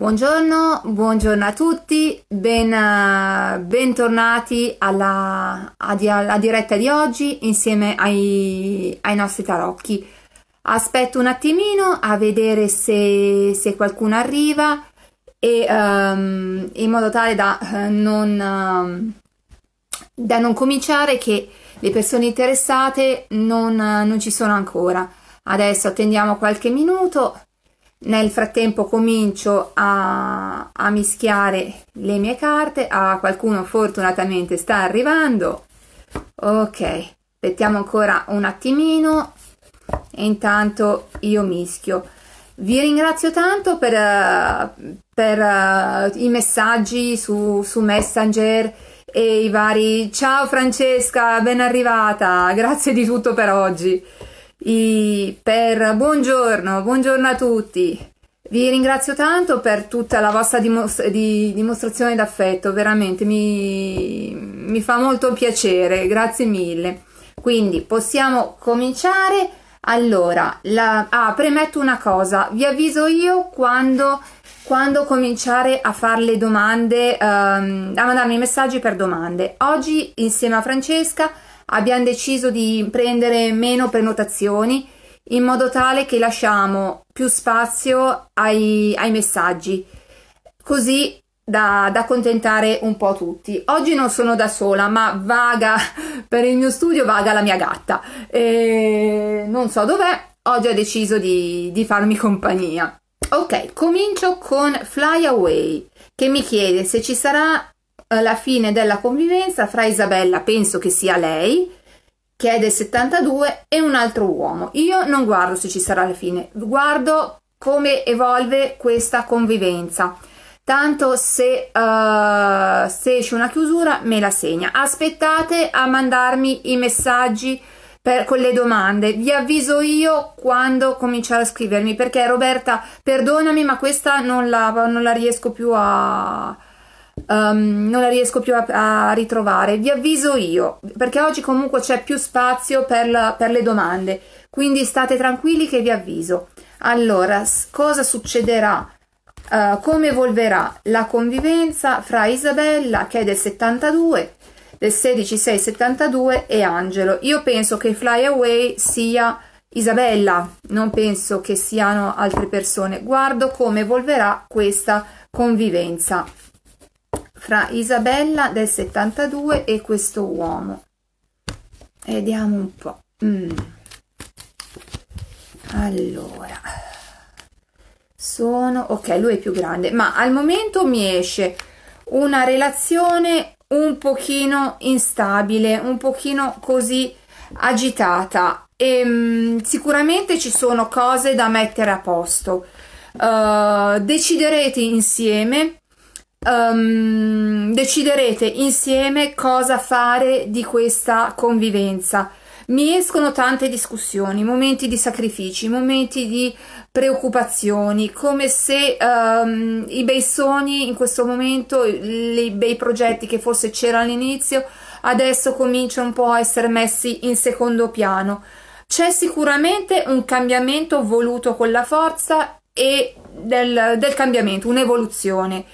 Buongiorno, buongiorno a tutti, ben, bentornati alla, alla, diretta di oggi insieme ai, ai, nostri tarocchi. Aspetto un attimino a vedere se, se qualcuno arriva e, um, in modo tale da eh, non, ehm, da non, cominciare che le persone interessate non, non ci sono ancora. Adesso attendiamo qualche minuto nel frattempo comincio a, a, mischiare le mie carte a qualcuno fortunatamente sta arrivando ok aspettiamo ancora un attimino e intanto io mischio vi ringrazio tanto per, per eh, i messaggi su, su messenger e i vari ciao Francesca ben arrivata grazie di tutto per oggi i per buongiorno, buongiorno a tutti. Vi ringrazio tanto per tutta la vostra dimostra- di dimostrazione d'affetto, veramente mi, mi fa molto piacere, grazie mille. Quindi possiamo cominciare. Allora, la, ah, premetto una cosa, vi avviso io quando, quando cominciare a fare le domande, um, a mandarmi messaggi per domande. Oggi insieme a Francesca abbiamo deciso di prendere meno prenotazioni in modo tale che lasciamo più spazio ai, ai messaggi, così da, da contentare un po' tutti. Oggi non sono da sola, ma vaga per il mio studio, vaga la mia gatta. E non so dov'è, oggi ha deciso di, di farmi compagnia. Ok, comincio con Fly Away che mi chiede se ci sarà eh, la fine della convivenza fra Isabella, penso che sia lei, che è del 72, e un altro uomo. Io non guardo se ci sarà la fine, guardo come evolve questa convivenza. Tanto se, uh, se esce una chiusura me la segna. Aspettate a mandarmi i messaggi per, con le domande. Vi avviso io quando cominciare a scrivermi perché Roberta, perdonami, ma questa non la, non la riesco più a, Um, non la riesco più a, a, ritrovare. Vi avviso io, perché oggi comunque c'è più spazio per, la, per, le domande, quindi state tranquilli che vi avviso. Allora, cosa succederà? Uh, come evolverà la convivenza fra Isabella, che è del 72, del 16672, e Angelo? Io penso che Fly Away sia Isabella, non penso che siano altre persone. Guardo come evolverà questa convivenza fra Isabella del 72 e questo uomo. Vediamo un po'. Mm. Allora, sono... Ok, lui è più grande, ma al momento mi esce una relazione un pochino instabile, un pochino così agitata e ehm, mh, sicuramente ci sono cose da mettere a posto. Uh, deciderete insieme um, deciderete insieme cosa fare di questa convivenza. Mi escono tante discussioni, momenti di sacrifici, momenti di preoccupazioni, come se um, i bei sogni in questo momento, i bei progetti che forse c'erano all'inizio, adesso cominciano un po' a essere messi in secondo piano. C'è sicuramente un cambiamento voluto con la forza e del, del cambiamento, un'evoluzione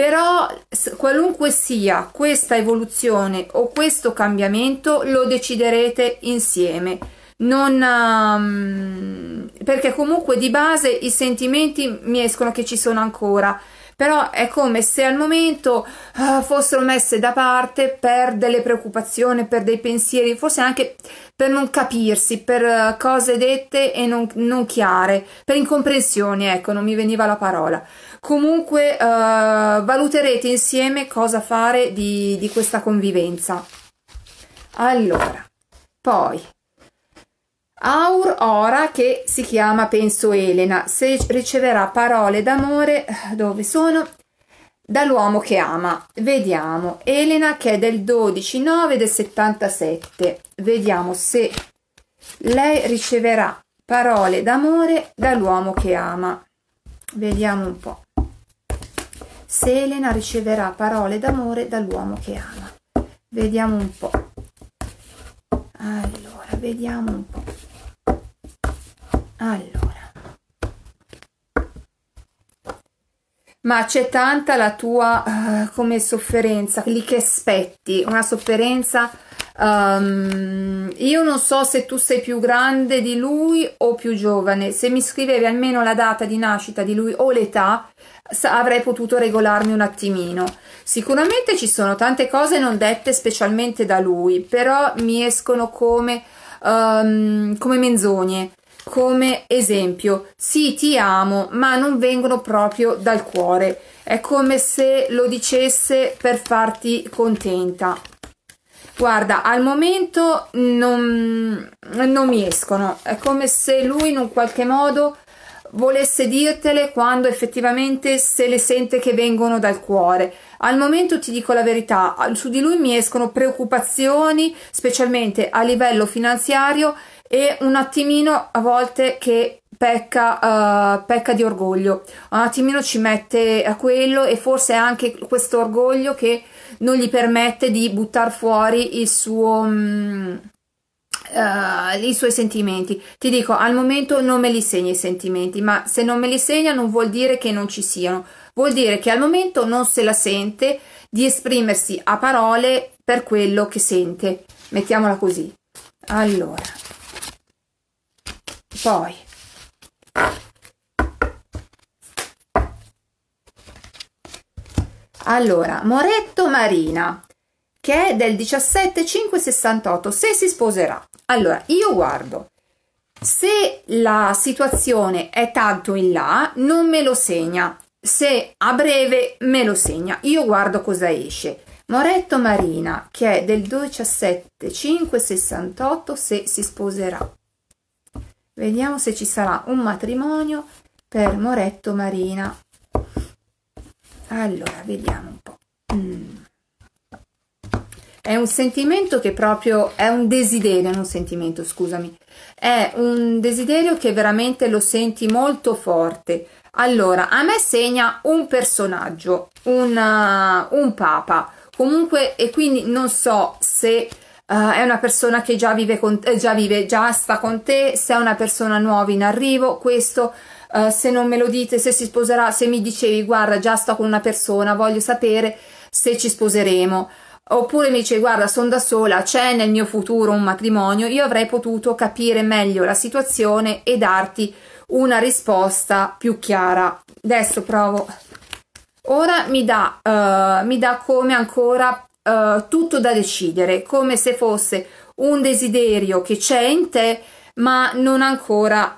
però qualunque sia questa evoluzione o questo cambiamento lo deciderete insieme non, um, perché comunque di base i sentimenti mi escono che ci sono ancora però è come se al momento uh, fossero messe da parte per delle preoccupazioni, per dei pensieri, forse anche per non capirsi, per uh, cose dette e non, non chiare, per incomprensioni, ecco, non mi veniva la parola comunque eh, valuterete insieme cosa fare di, di questa convivenza. Allora, poi Aur Ora che si chiama, penso, Elena, se riceverà parole d'amore, eh, dove sono? Dall'uomo che ama. Vediamo, Elena che è del 12-9 del 77. Vediamo se lei riceverà parole d'amore dall'uomo che ama. Vediamo un po'. Selena riceverà parole d'amore dall'uomo che ama. Vediamo un po'. Allora, vediamo un po'. Allora. ma c'è tanta la tua uh, come sofferenza, lì che aspetti, una sofferenza um, io non so se tu sei più grande di lui o più giovane, se mi scrivevi almeno la data di nascita di lui o l'età avrei potuto regolarmi un attimino. Sicuramente ci sono tante cose non dette specialmente da lui, però mi escono come, um, come menzogne come esempio sì ti amo ma non vengono proprio dal cuore è come se lo dicesse per farti contenta guarda al momento non, non mi escono è come se lui in un qualche modo volesse dirtele quando effettivamente se le sente che vengono dal cuore. Al momento ti dico la verità, su di lui mi escono preoccupazioni, specialmente a livello finanziario e un attimino a volte che pecca, uh, pecca di orgoglio, un attimino ci mette a quello e forse anche questo orgoglio che non gli permette di buttare fuori il suo... Um, Uh, i suoi sentimenti. Ti dico, al momento non me li segna i sentimenti, ma se non me li segna non vuol dire che non ci siano, vuol dire che al momento non se la sente di esprimersi a parole per quello che sente. Mettiamola così. Allora, poi allora Moretto Marina che è del 17568 se si sposerà allora io guardo se la situazione è tanto in là non me lo segna se a breve me lo segna io guardo cosa esce Moretto Marina che è del 17568 se si sposerà Vediamo se ci sarà un matrimonio per Moretto Marina. Allora, vediamo un po'. Mm. È un sentimento che proprio è un desiderio, non un sentimento, scusami. È un desiderio che veramente lo senti molto forte. Allora, a me segna un personaggio, una, uh, un papa. Comunque, e quindi non so se Uh, è una persona che già vive, con, eh, già vive, già sta con te, se è una persona nuova in arrivo, questo uh, se non me lo dite, se si sposerà, se mi dicevi guarda già sto con una persona, voglio sapere se ci sposeremo, oppure mi dice guarda sono da sola, c'è nel mio futuro un matrimonio, io avrei potuto capire meglio la situazione e darti una risposta più chiara. Adesso provo. Ora mi dà, uh, mi dà come ancora eh, tutto da decidere, come se fosse un desiderio che c'è in te ma non ancora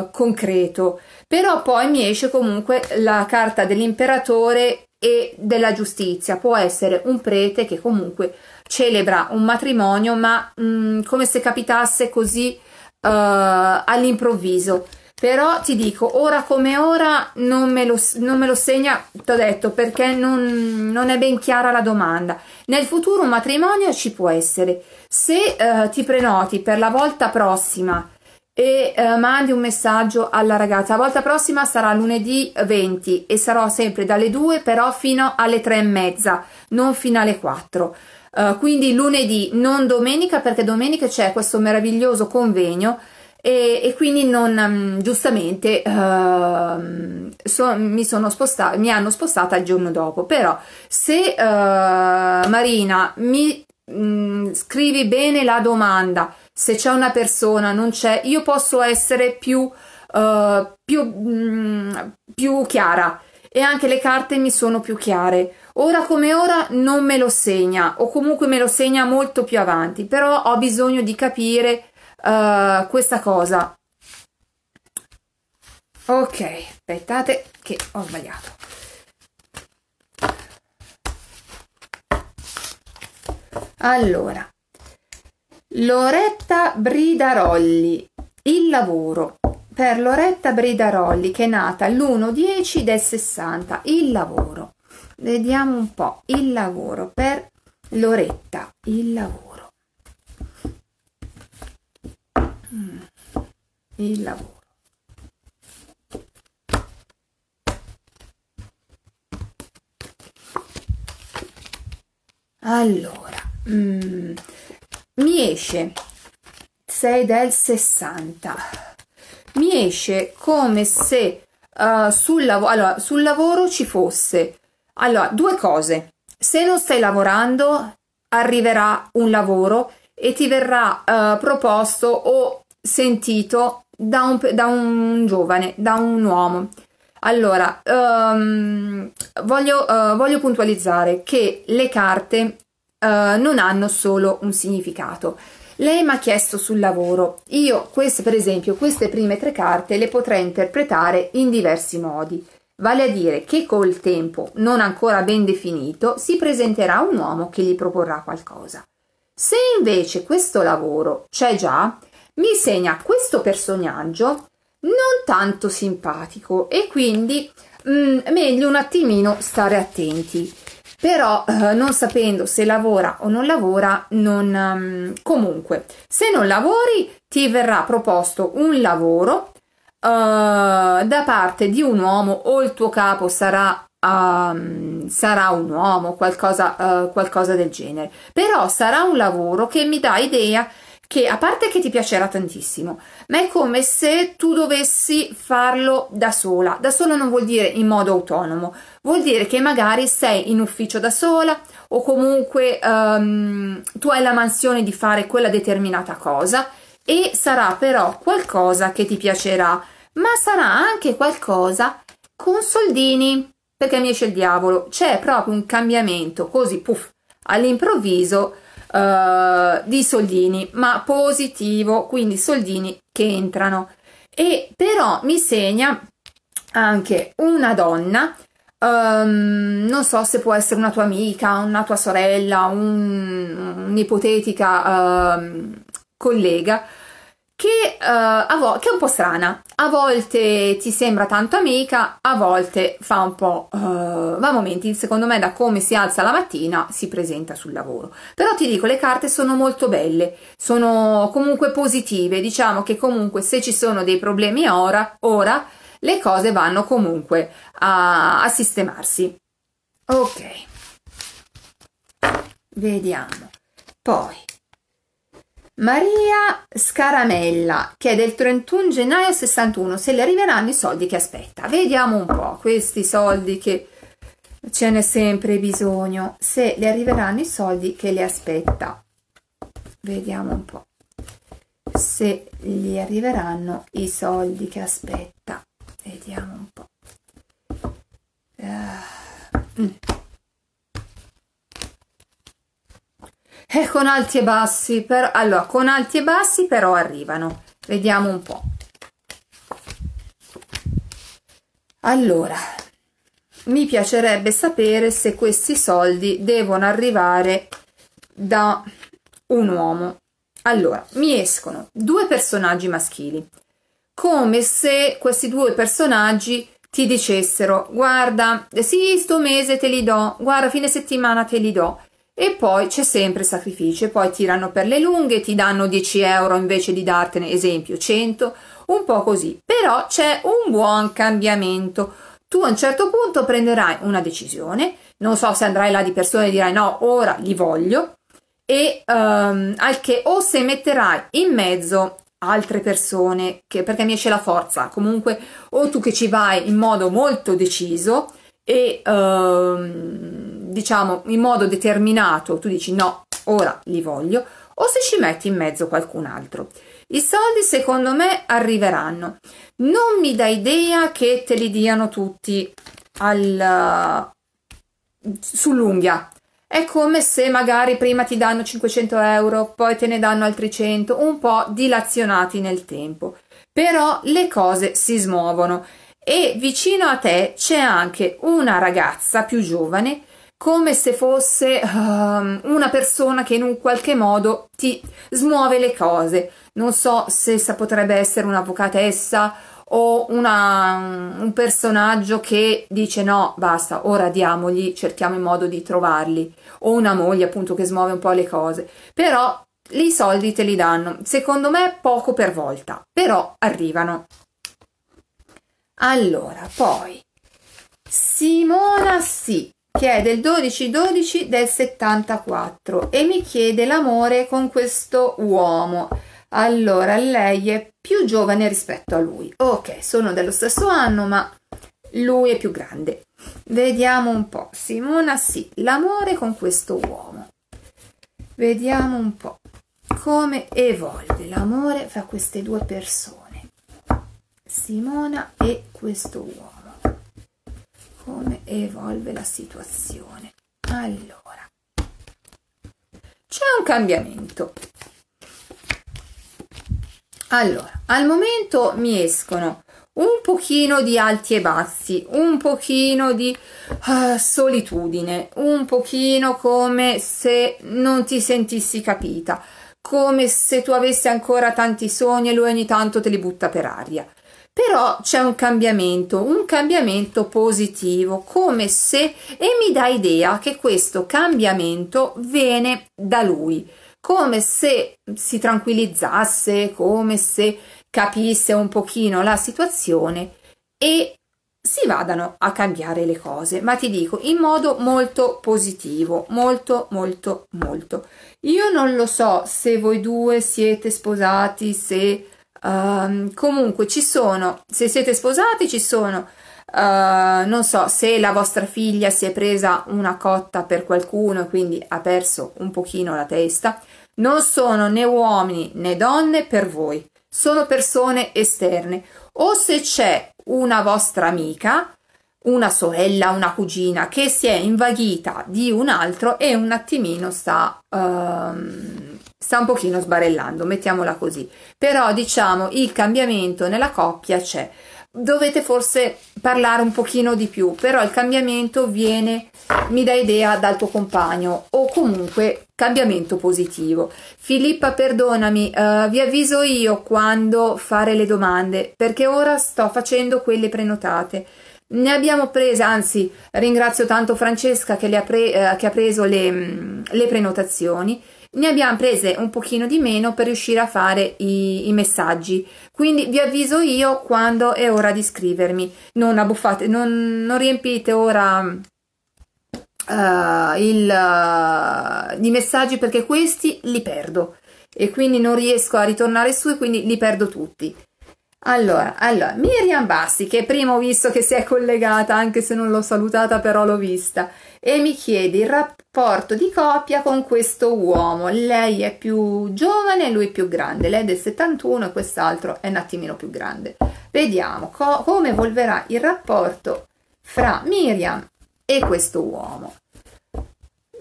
uh, concreto. Però poi mi esce comunque la carta dell'imperatore e della giustizia. Può essere un prete che comunque celebra un matrimonio, ma mh, mm, come se capitasse così uh, all'improvviso però ti dico ora come ora non me lo, non me lo segna t'ho detto perché non, non, è ben chiara la domanda nel futuro un matrimonio ci può essere se eh, ti prenoti per la volta prossima e eh, mandi un messaggio alla ragazza la volta prossima sarà lunedì 20 e sarò sempre dalle 2 però fino alle 3 e mezza non fino alle 4 eh, quindi lunedì non domenica perché domenica c'è questo meraviglioso convegno e, e quindi non, mm, giustamente uh, so, mi, sono spostata, mi hanno spostata il giorno dopo, però se uh, Marina mi mh, mm, scrivi bene la domanda, se c'è una persona, non c'è, io posso essere più, uh, più, mh, mm, più chiara e anche le carte mi sono più chiare. Ora come ora non me lo segna o comunque me lo segna molto più avanti, però ho bisogno di capire uh, questa cosa. Ok, aspettate che ho sbagliato. Allora, Loretta Bridarolli, il lavoro per Loretta Bridarolli che è nata l'1-10 del 60, il lavoro. Vediamo un po', il lavoro per Loretta, il lavoro. Mm. il lavoro allora mm, mi esce 6 del 60 mi esce come se uh, sul, lav allora, sul lavoro ci fosse allora due cose se non stai lavorando arriverà un lavoro e ti verrà uh, proposto o sentito da un, da un giovane, da un uomo. Allora, um, voglio, uh, voglio, puntualizzare che le carte uh, non hanno solo un significato. Lei mi ha chiesto sul lavoro. Io, queste, per esempio, queste prime tre carte le potrei interpretare in diversi modi. Vale a dire che col tempo, non ancora ben definito, si presenterà un uomo che gli proporrà qualcosa. Se invece questo lavoro c'è già, mi segna questo personaggio non tanto simpatico e quindi mm, meglio un attimino stare attenti però eh, non sapendo se lavora o non lavora non, um, comunque se non lavori ti verrà proposto un lavoro uh, da parte di un uomo o il tuo capo sarà Um, sarà un uomo, qualcosa, uh, qualcosa del genere. Però sarà un lavoro che mi dà idea che a parte che ti piacerà tantissimo, ma è come se tu dovessi farlo da sola. Da sola non vuol dire in modo autonomo, vuol dire che magari sei in ufficio da sola o comunque um, tu hai la mansione di fare quella determinata cosa e sarà però qualcosa che ti piacerà, ma sarà anche qualcosa con soldini, perché mi esce il diavolo. C'è proprio un cambiamento così puff all'improvviso eh, di soldini, ma positivo, quindi soldini che entrano. E però mi segna anche una donna, um, non so se può essere una tua amica, una tua sorella, un'ipotetica um, collega, che, uh, vo- che, è un po' strana. A volte ti sembra tanto amica, a volte fa un po'. Uh, eh, ma a momenti, secondo me, da come si alza la mattina si presenta sul lavoro. Però ti dico, le carte sono molto belle, sono comunque positive. Diciamo che comunque se ci sono dei problemi ora, ora le cose vanno comunque a, a sistemarsi. Ok, vediamo. Poi Maria Scaramella che è del 31 gennaio 61 se le arriveranno i soldi che aspetta. Vediamo un po' questi soldi che ce n'è sempre bisogno, se le arriveranno i soldi che le aspetta. Vediamo un po' se gli arriveranno i soldi che aspetta. Vediamo un po'. Uh. eh, con alti e bassi per... allora con alti e bassi però arrivano vediamo un po' allora mi piacerebbe sapere se questi soldi devono arrivare da un uomo allora mi escono due personaggi maschili come se questi due personaggi ti dicessero guarda sì sto mese te li do guarda fine settimana te li do e poi c'è sempre sacrificio, e poi tirano per le lunghe, ti danno 10 euro invece di dartene, esempio, 100, un po' così. Però c'è un buon cambiamento. Tu a un certo punto prenderai una decisione, non so se andrai là di persona e dirai no, ora li voglio, e um, al che o se metterai in mezzo altre persone, che, perché mi esce la forza, comunque o tu che ci vai in modo molto deciso e... Um, diciamo in modo determinato tu dici no, ora li voglio, o se ci metti in mezzo qualcun altro. I soldi secondo me arriveranno. Non mi dà idea che te li diano tutti al, eh, sull'unghia. È come se magari prima ti danno 500 euro, poi te ne danno altri 100, un po' dilazionati nel tempo. Però le cose si smuovono e vicino a te c'è anche una ragazza più giovane come se fosse uh, una persona che in un qualche modo ti smuove le cose. Non so se essa potrebbe essere un'avvocatessa o una, un personaggio che dice no, basta, ora diamogli, cerchiamo in modo di trovarli, o una moglie appunto che smuove un po' le cose. Però i soldi te li danno, secondo me poco per volta, però arrivano. Allora, poi Simona sì, che è del 12-12 del 74 e mi chiede l'amore con questo uomo. Allora, lei è più giovane rispetto a lui. Ok, sono dello stesso anno, ma lui è più grande. Vediamo un po'. Simona, sì, l'amore con questo uomo. Vediamo un po' come evolve l'amore fra queste due persone. Simona e questo uomo come evolve la situazione. Allora, c'è un cambiamento. Allora, al momento mi escono un pochino di alti e bassi, un pochino di uh, solitudine, un pochino come se non ti sentissi capita, come se tu avessi ancora tanti sogni e lui ogni tanto te li butta per aria però c'è un cambiamento, un cambiamento positivo, come se e mi dà idea che questo cambiamento viene da lui, come se si tranquillizzasse, come se capisse un pochino la situazione e si vadano a cambiare le cose, ma ti dico in modo molto positivo, molto molto molto. Io non lo so se voi due siete sposati, se Uh, comunque ci sono, se siete sposati ci sono, uh, non so, se la vostra figlia si è presa una cotta per qualcuno, e quindi ha perso un pochino la testa, non sono né uomini né donne per voi, sono persone esterne. O se c'è una vostra amica, una sorella, una cugina che si è invaghita di un altro e un attimino sta... Uh, sta un pochino sbarellando, mettiamola così. Però diciamo il cambiamento nella coppia c'è. Dovete forse parlare un pochino di più, però il cambiamento viene, mi dà idea, dal tuo compagno o comunque cambiamento positivo. Filippa, perdonami, uh, vi avviso io quando fare le domande perché ora sto facendo quelle prenotate. Ne abbiamo prese, anzi ringrazio tanto Francesca che, ha, pre- uh, che ha, preso le, mh, mm, le prenotazioni ne abbiamo prese un pochino di meno per riuscire a fare i, i messaggi quindi vi avviso io quando è ora di scrivermi non abbuffate non, non riempite ora Uh, il, uh, eh, i messaggi perché questi li perdo e quindi non riesco a ritornare su e quindi li perdo tutti. Allora, allora, Miriam Bassi, che prima ho visto che si è collegata, anche se non l'ho salutata, però l'ho vista, e mi chiede il, rap porto di coppia con questo uomo. Lei è più giovane, lui più grande. Lei è del 71 e quest'altro è un attimino più grande. Vediamo co- come evolverà il rapporto fra Miriam e questo uomo.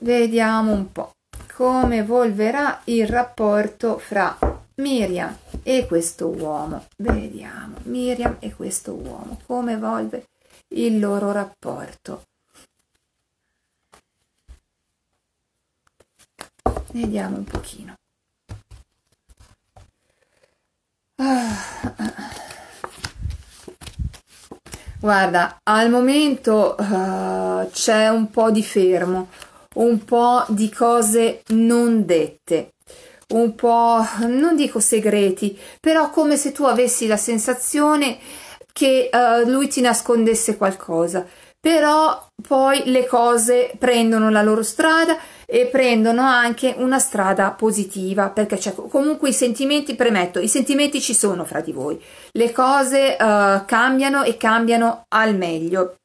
Vediamo un po' come evolverà il rapporto fra Miriam e questo uomo. Vediamo Miriam e questo uomo come evolve il loro rapporto. Vediamo un pochino. Guarda, al momento uh, c'è un po' di fermo, un po' di cose non dette, un po', non dico segreti, però come se tu avessi la sensazione che uh, lui ti nascondesse qualcosa. Però poi le cose prendono la loro strada e prendono anche una strada positiva perché cioè, comunque i sentimenti premetto i sentimenti ci sono fra di voi le cose uh, cambiano e cambiano al meglio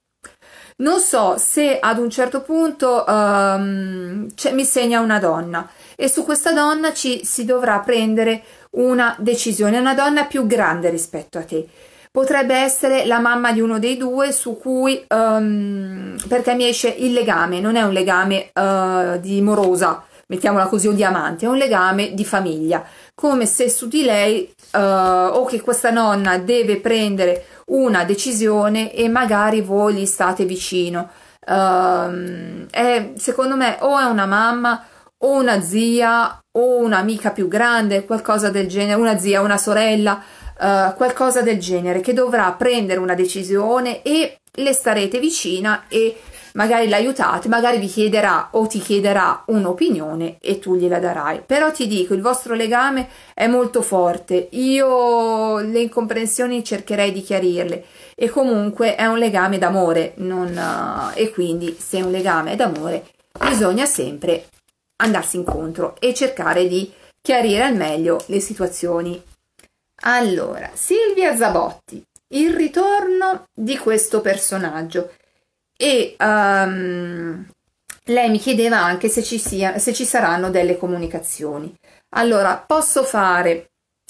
non so se ad un certo punto um, mi segna una donna e su questa donna ci si dovrà prendere una decisione una donna più grande rispetto a te potrebbe essere la mamma di uno dei due su cui um, perché mi esce il legame non è un legame uh, di morosa mettiamola così o di amante è un legame di famiglia come se su di lei uh, o che questa nonna deve prendere una decisione e magari voi gli state vicino uh, è, secondo me o è una mamma o una zia o un'amica più grande qualcosa del genere una zia una sorella eh, qualcosa del genere, che dovrà prendere una decisione e le starete vicina e magari l'aiutate, magari vi chiederà o ti chiederà un'opinione e tu gliela darai. Però ti dico, il vostro legame è molto forte. Io le incomprensioni cercherei di chiarirle e comunque è un legame d'amore, non, eh, e quindi se è un legame d'amore bisogna sempre andarsi incontro e cercare di chiarire al meglio le situazioni allora, Silvia Zabotti, il ritorno di questo personaggio e um, lei mi chiedeva anche se ci, sia, se ci saranno delle comunicazioni. Allora, posso fare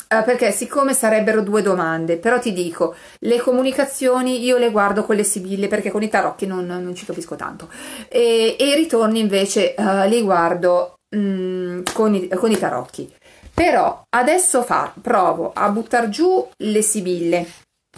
eh, perché siccome sarebbero due domande, però ti dico, le comunicazioni io le guardo con le sibille perché con i tarocchi non, non ci capisco tanto e, e i ritorni invece uh, li guardo mh, mm, con, i, con, i, tarocchi. Però adesso fa, provo a buttare giù le sibille,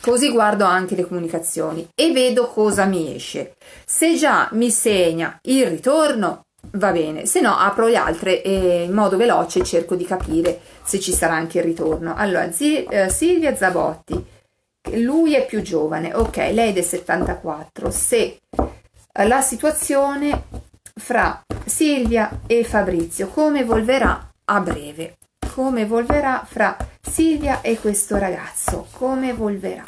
così guardo anche le comunicazioni e vedo cosa mi esce. Se già mi segna il ritorno, va bene, se no apro le altre e in modo veloce cerco di capire se ci sarà anche il ritorno. Allora, zi, eh, Silvia Zabotti, lui è più giovane, ok, lei è del 74, se la situazione fra Silvia e Fabrizio come evolverà a breve come evolverà fra Silvia e questo ragazzo, come evolverà.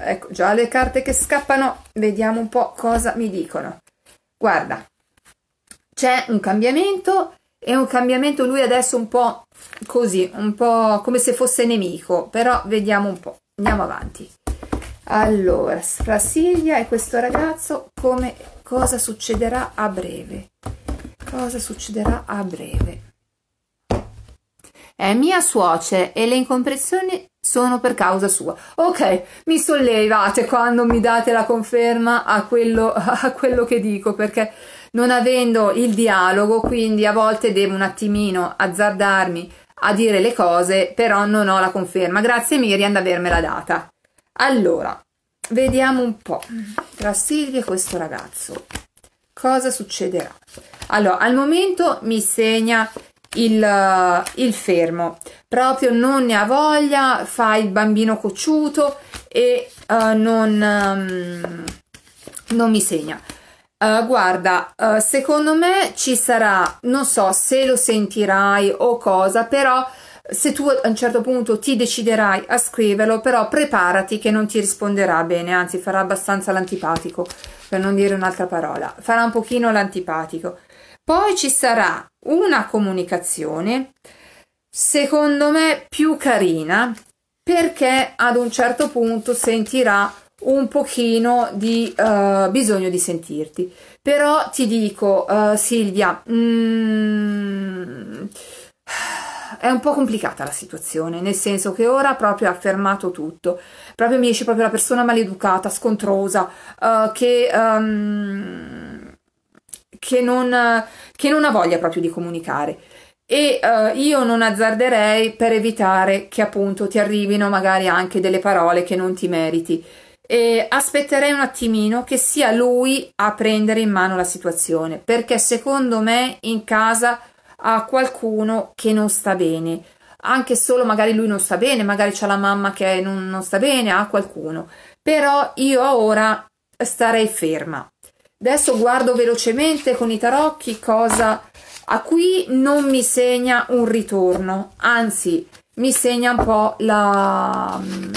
Ecco, già le carte che scappano, vediamo un po' cosa mi dicono. Guarda, c'è un cambiamento è un cambiamento lui adesso un po' così, un po' come se fosse nemico, però vediamo un po', andiamo avanti. Allora, fra Silvia e questo ragazzo, come, cosa succederà a breve? Cosa succederà a breve? È mia suocera e le incomprensioni sono per causa sua. Ok, mi sollevate quando mi date la conferma a quello, a quello che dico, perché non avendo il dialogo, quindi a volte devo un attimino azzardarmi a dire le cose, però non ho la conferma. Grazie Miriam di avermela data. Allora, vediamo un po' tra Silvia e questo ragazzo cosa succederà. Allora, al momento mi segna il, eh, il fermo proprio non ne ha voglia fa il bambino cocciuto e uh, non, um, non mi segna Uh, guarda, uh, secondo me ci sarà, non so se lo sentirai o cosa, però se tu a un certo punto ti deciderai a scriverlo, però preparati che non ti risponderà bene, anzi farà abbastanza l'antipatico, per non dire un'altra parola, farà un pochino l'antipatico. Poi ci sarà una comunicazione secondo me più carina perché ad un certo punto sentirà un pochino di uh, bisogno di sentirti però ti dico uh, Silvia mm, è un po' complicata la situazione nel senso che ora proprio ha fermato tutto proprio mi esce proprio la persona maleducata scontrosa uh, che um, che non, che non ha voglia proprio di comunicare e uh, io non azzarderei per evitare che appunto ti arrivino magari anche delle parole che non ti meriti e aspetterei un attimino che sia lui a prendere in mano la situazione perché secondo me in casa ha qualcuno che non sta bene anche solo magari lui non sta bene magari c'è la mamma che non, non sta bene ha qualcuno però io ora starei ferma Adesso guardo velocemente con i tarocchi cosa... A qui non mi segna un ritorno, anzi mi segna un po' la, mm,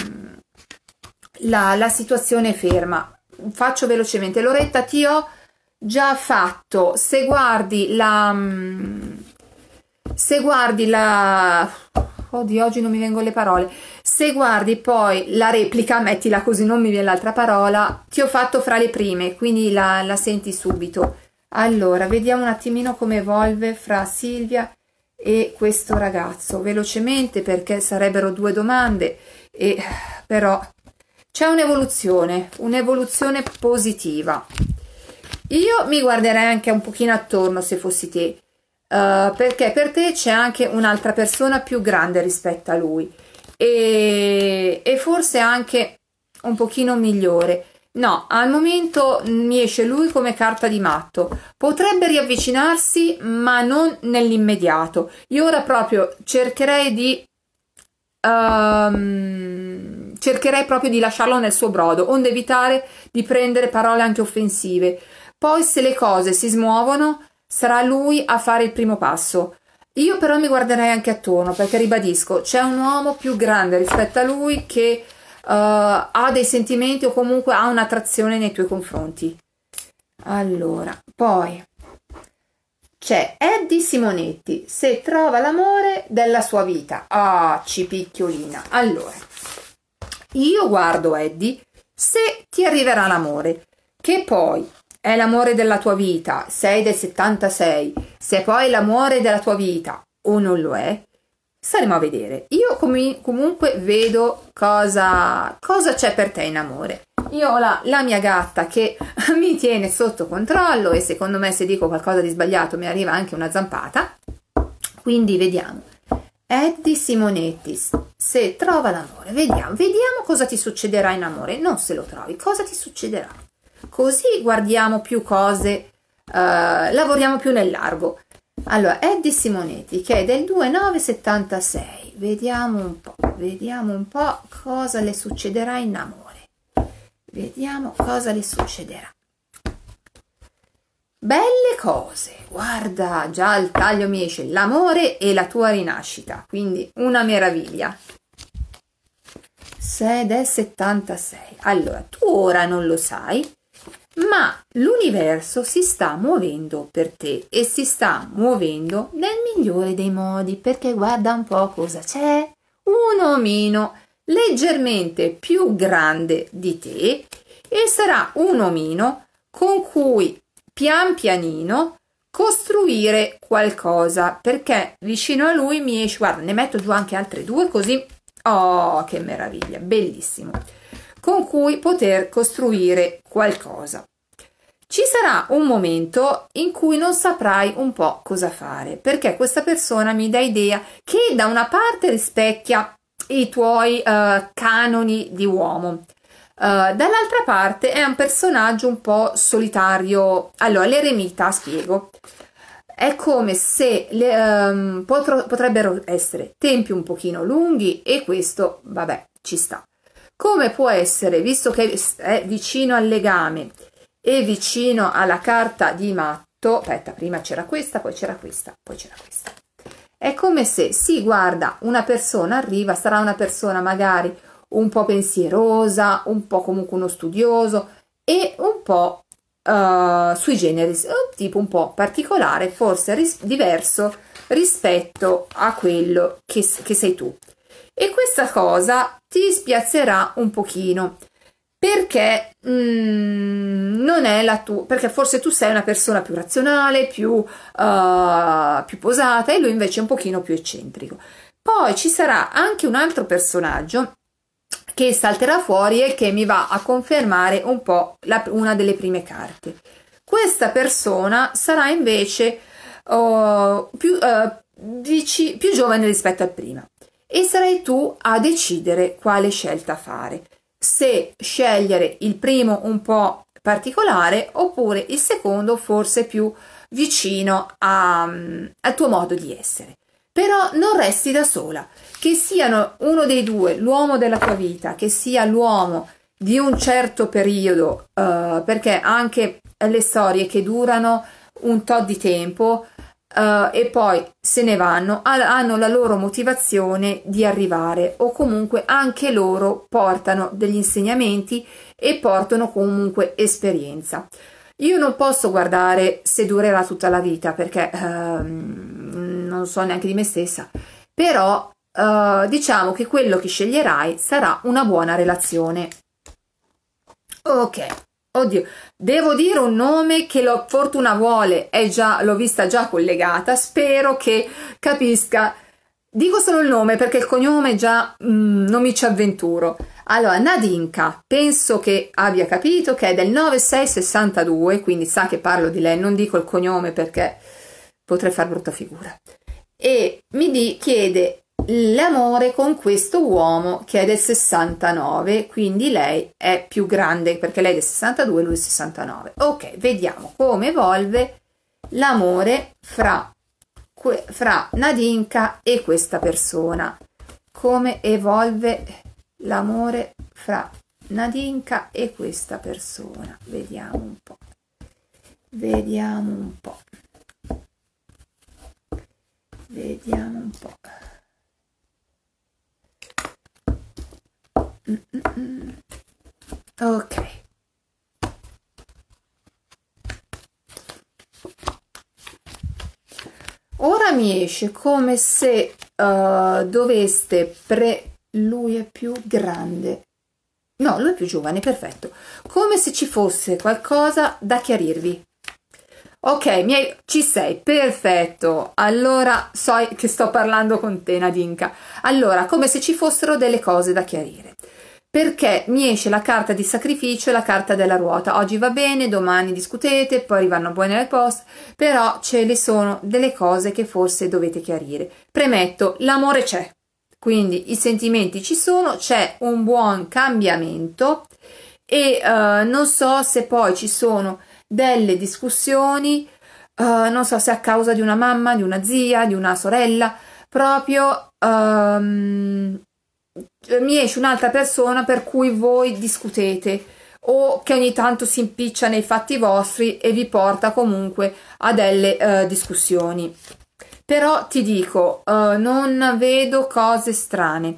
la, la situazione ferma. Faccio velocemente. Loretta, ti ho già fatto. Se guardi la... Mm, se guardi la... Oddio, oggi non mi vengono le parole se guardi poi la replica, mettila così, non mi viene l'altra parola, ti ho fatto fra le prime, quindi la, la senti subito. Allora, vediamo un attimino come evolve fra Silvia e questo ragazzo, velocemente perché sarebbero due domande, e, però c'è un'evoluzione, un'evoluzione positiva. Io mi guarderei anche un pochino attorno se fossi te, uh, perché per te c'è anche un'altra persona più grande rispetto a lui e, e forse anche un pochino migliore. No, al momento mi esce lui come carta di matto. Potrebbe riavvicinarsi, ma non nell'immediato. Io ora proprio cercherei di um, cercherei proprio di lasciarlo nel suo brodo, onde evitare di prendere parole anche offensive. Poi se le cose si smuovono, sarà lui a fare il primo passo. Io però mi guarderei anche attorno perché ribadisco, c'è un uomo più grande rispetto a lui che uh, ha dei sentimenti o comunque ha un'attrazione nei tuoi confronti. Allora, poi c'è Eddie Simonetti, se trova l'amore della sua vita. Ah, cipicchiolina. Allora, io guardo Eddie se ti arriverà l'amore, che poi è l'amore della tua vita, sei del 76. Se poi l'amore della tua vita o non lo è, staremo a vedere. Io com- comunque vedo cosa, cosa c'è per te in amore. Io ho la, la, mia gatta che mi tiene sotto controllo e secondo me se dico qualcosa di sbagliato mi arriva anche una zampata. Quindi vediamo. Eddie Simonetti, se trova l'amore, vediamo, vediamo cosa ti succederà in amore. Non se lo trovi, cosa ti succederà? così guardiamo più cose, eh, lavoriamo più nel largo. Allora, Eddie Simonetti che è del 2976, vediamo un po', vediamo un po' cosa le succederà in amore. Vediamo cosa le succederà. Belle cose, guarda, già il taglio mi esce l'amore e la tua rinascita, quindi una meraviglia. 6 del 76. Allora, tu ora non lo sai, ma l'universo si sta muovendo per te e si sta muovendo nel migliore dei modi perché guarda un po' cosa c'è. Un omino leggermente più grande di te e sarà un omino con cui pian pianino costruire qualcosa perché vicino a lui mi esce guarda ne metto giù anche altre due così oh che meraviglia bellissimo con cui poter costruire qualcosa. Ci sarà un momento in cui non saprai un po' cosa fare, perché questa persona mi dà idea che da una parte rispecchia i tuoi uh, canoni di uomo, Uh, dall'altra parte è un personaggio un po' solitario. Allora, l'eremita, spiego, è come se le, um, potrebbero essere tempi un pochino lunghi e questo, vabbè, ci sta. Come può essere, visto che è vicino al legame e vicino alla carta di matto, aspetta, prima c'era questa, poi c'era questa, poi c'era questa. È come se si guarda una persona, arriva, sarà una persona magari un po' pensierosa, un po' comunque uno studioso e un po' uh, sui generis, un tipo un po' particolare, forse ris- diverso rispetto a quello che, che sei tu e questa cosa ti spiazzerà un pochino perché mm, non è la tua perché forse tu sei una persona più razionale più, uh, più posata e lui invece è un pochino più eccentrico poi ci sarà anche un altro personaggio che salterà fuori e che mi va a confermare un po' la, una delle prime carte questa persona sarà invece uh, più, uh, più giovane rispetto al prima e sarai tu a decidere quale scelta fare. Se scegliere il primo un po' particolare oppure il secondo forse più vicino a, mm, al tuo modo di essere. Però non resti da sola, che siano uno dei due, l'uomo della tua vita, che sia l'uomo di un certo periodo, uh, perché anche le storie che durano un tot di tempo Uh, e poi se ne vanno, ha, hanno la loro motivazione di arrivare o comunque anche loro portano degli insegnamenti e portano comunque esperienza. Io non posso guardare se durerà tutta la vita perché uh, non so neanche di me stessa, però uh, diciamo che quello che sceglierai sarà una buona relazione. Ok, Oddio, devo dire un nome che la fortuna vuole, già, l'ho vista già collegata, spero che capisca. Dico solo il nome perché il cognome già mm, non mi ci avventuro. Allora, Nadinka, penso che abbia capito che è del 9662, quindi sa che parlo di lei, non dico il cognome perché potrei far brutta figura. E mi di, chiede l'amore con questo uomo che è del 69, quindi lei è più grande perché lei è del 62 e lui è del 69. Ok, vediamo come evolve l'amore fra, fra Nadinka e questa persona. Come evolve l'amore fra Nadinka e questa persona. Vediamo un po'. Vediamo un po'. Vediamo un po'. Ok. Ora mi esce come se uh, doveste pre... Lui è più grande. No, lui è più giovane, perfetto. Come se ci fosse qualcosa da chiarirvi. Ok, miei, ci sei, perfetto. Allora so che sto parlando con te, Nadinka. Allora, come se ci fossero delle cose da chiarire perché mi esce la carta di sacrificio e la carta della ruota. Oggi va bene, domani discutete, poi vanno buone le post, però ce ne sono delle cose che forse dovete chiarire. Premetto, l'amore c'è, quindi i sentimenti ci sono, c'è un buon cambiamento e uh, non so se poi ci sono delle discussioni, uh, non so se a causa di una mamma, di una zia, di una sorella, proprio um, eh, mi esce un'altra persona per cui voi discutete o che ogni tanto si impiccia nei fatti vostri e vi porta comunque a delle eh, discussioni. Però ti dico, eh, non vedo cose strane.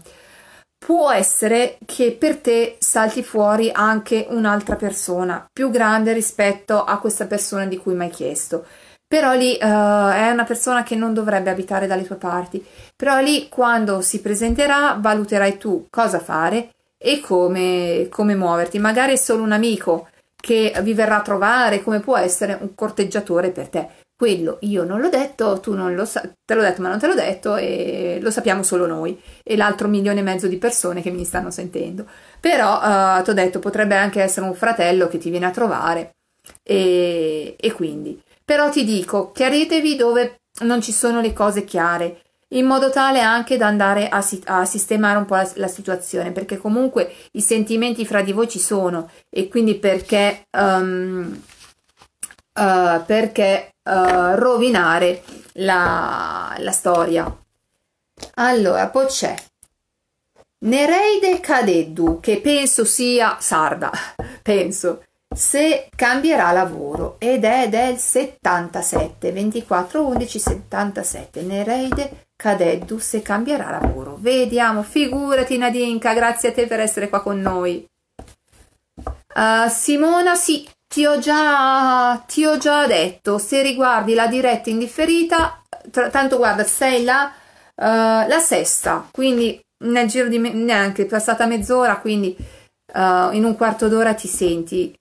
Può essere che per te salti fuori anche un'altra persona più grande rispetto a questa persona di cui mi hai chiesto però lì uh, è una persona che non dovrebbe abitare dalle tue parti, però lì quando si presenterà valuterai tu cosa fare e come, come muoverti, magari è solo un amico che vi verrà a trovare, come può essere un corteggiatore per te. Quello io non l'ho detto, tu non lo sai, te l'ho detto ma non te l'ho detto e lo sappiamo solo noi e l'altro milione e mezzo di persone che mi stanno sentendo. Però uh, eh, ti ho detto potrebbe anche essere un fratello che ti viene a trovare e, e quindi però ti dico, chiaritevi dove non ci sono le cose chiare, in modo tale anche da andare a, si- a sistemare un po' la, la, situazione, perché comunque i sentimenti fra di voi ci sono e quindi perché, um, uh, perché uh, rovinare la, la storia. Allora, poi c'è Nereide Cadeddu, che penso sia sarda, penso se cambierà lavoro ed è del 77 24 11 77 Nereide Cadeddu se cambierà lavoro vediamo figurati Nadinka grazie a te per essere qua con noi uh, Simona sì ti ho, già, ti ho già detto se riguardi la diretta indifferita tra, tanto guarda sei la, uh, la sesta quindi nel giro di me- neanche passata mezz'ora quindi uh, in un quarto d'ora ti senti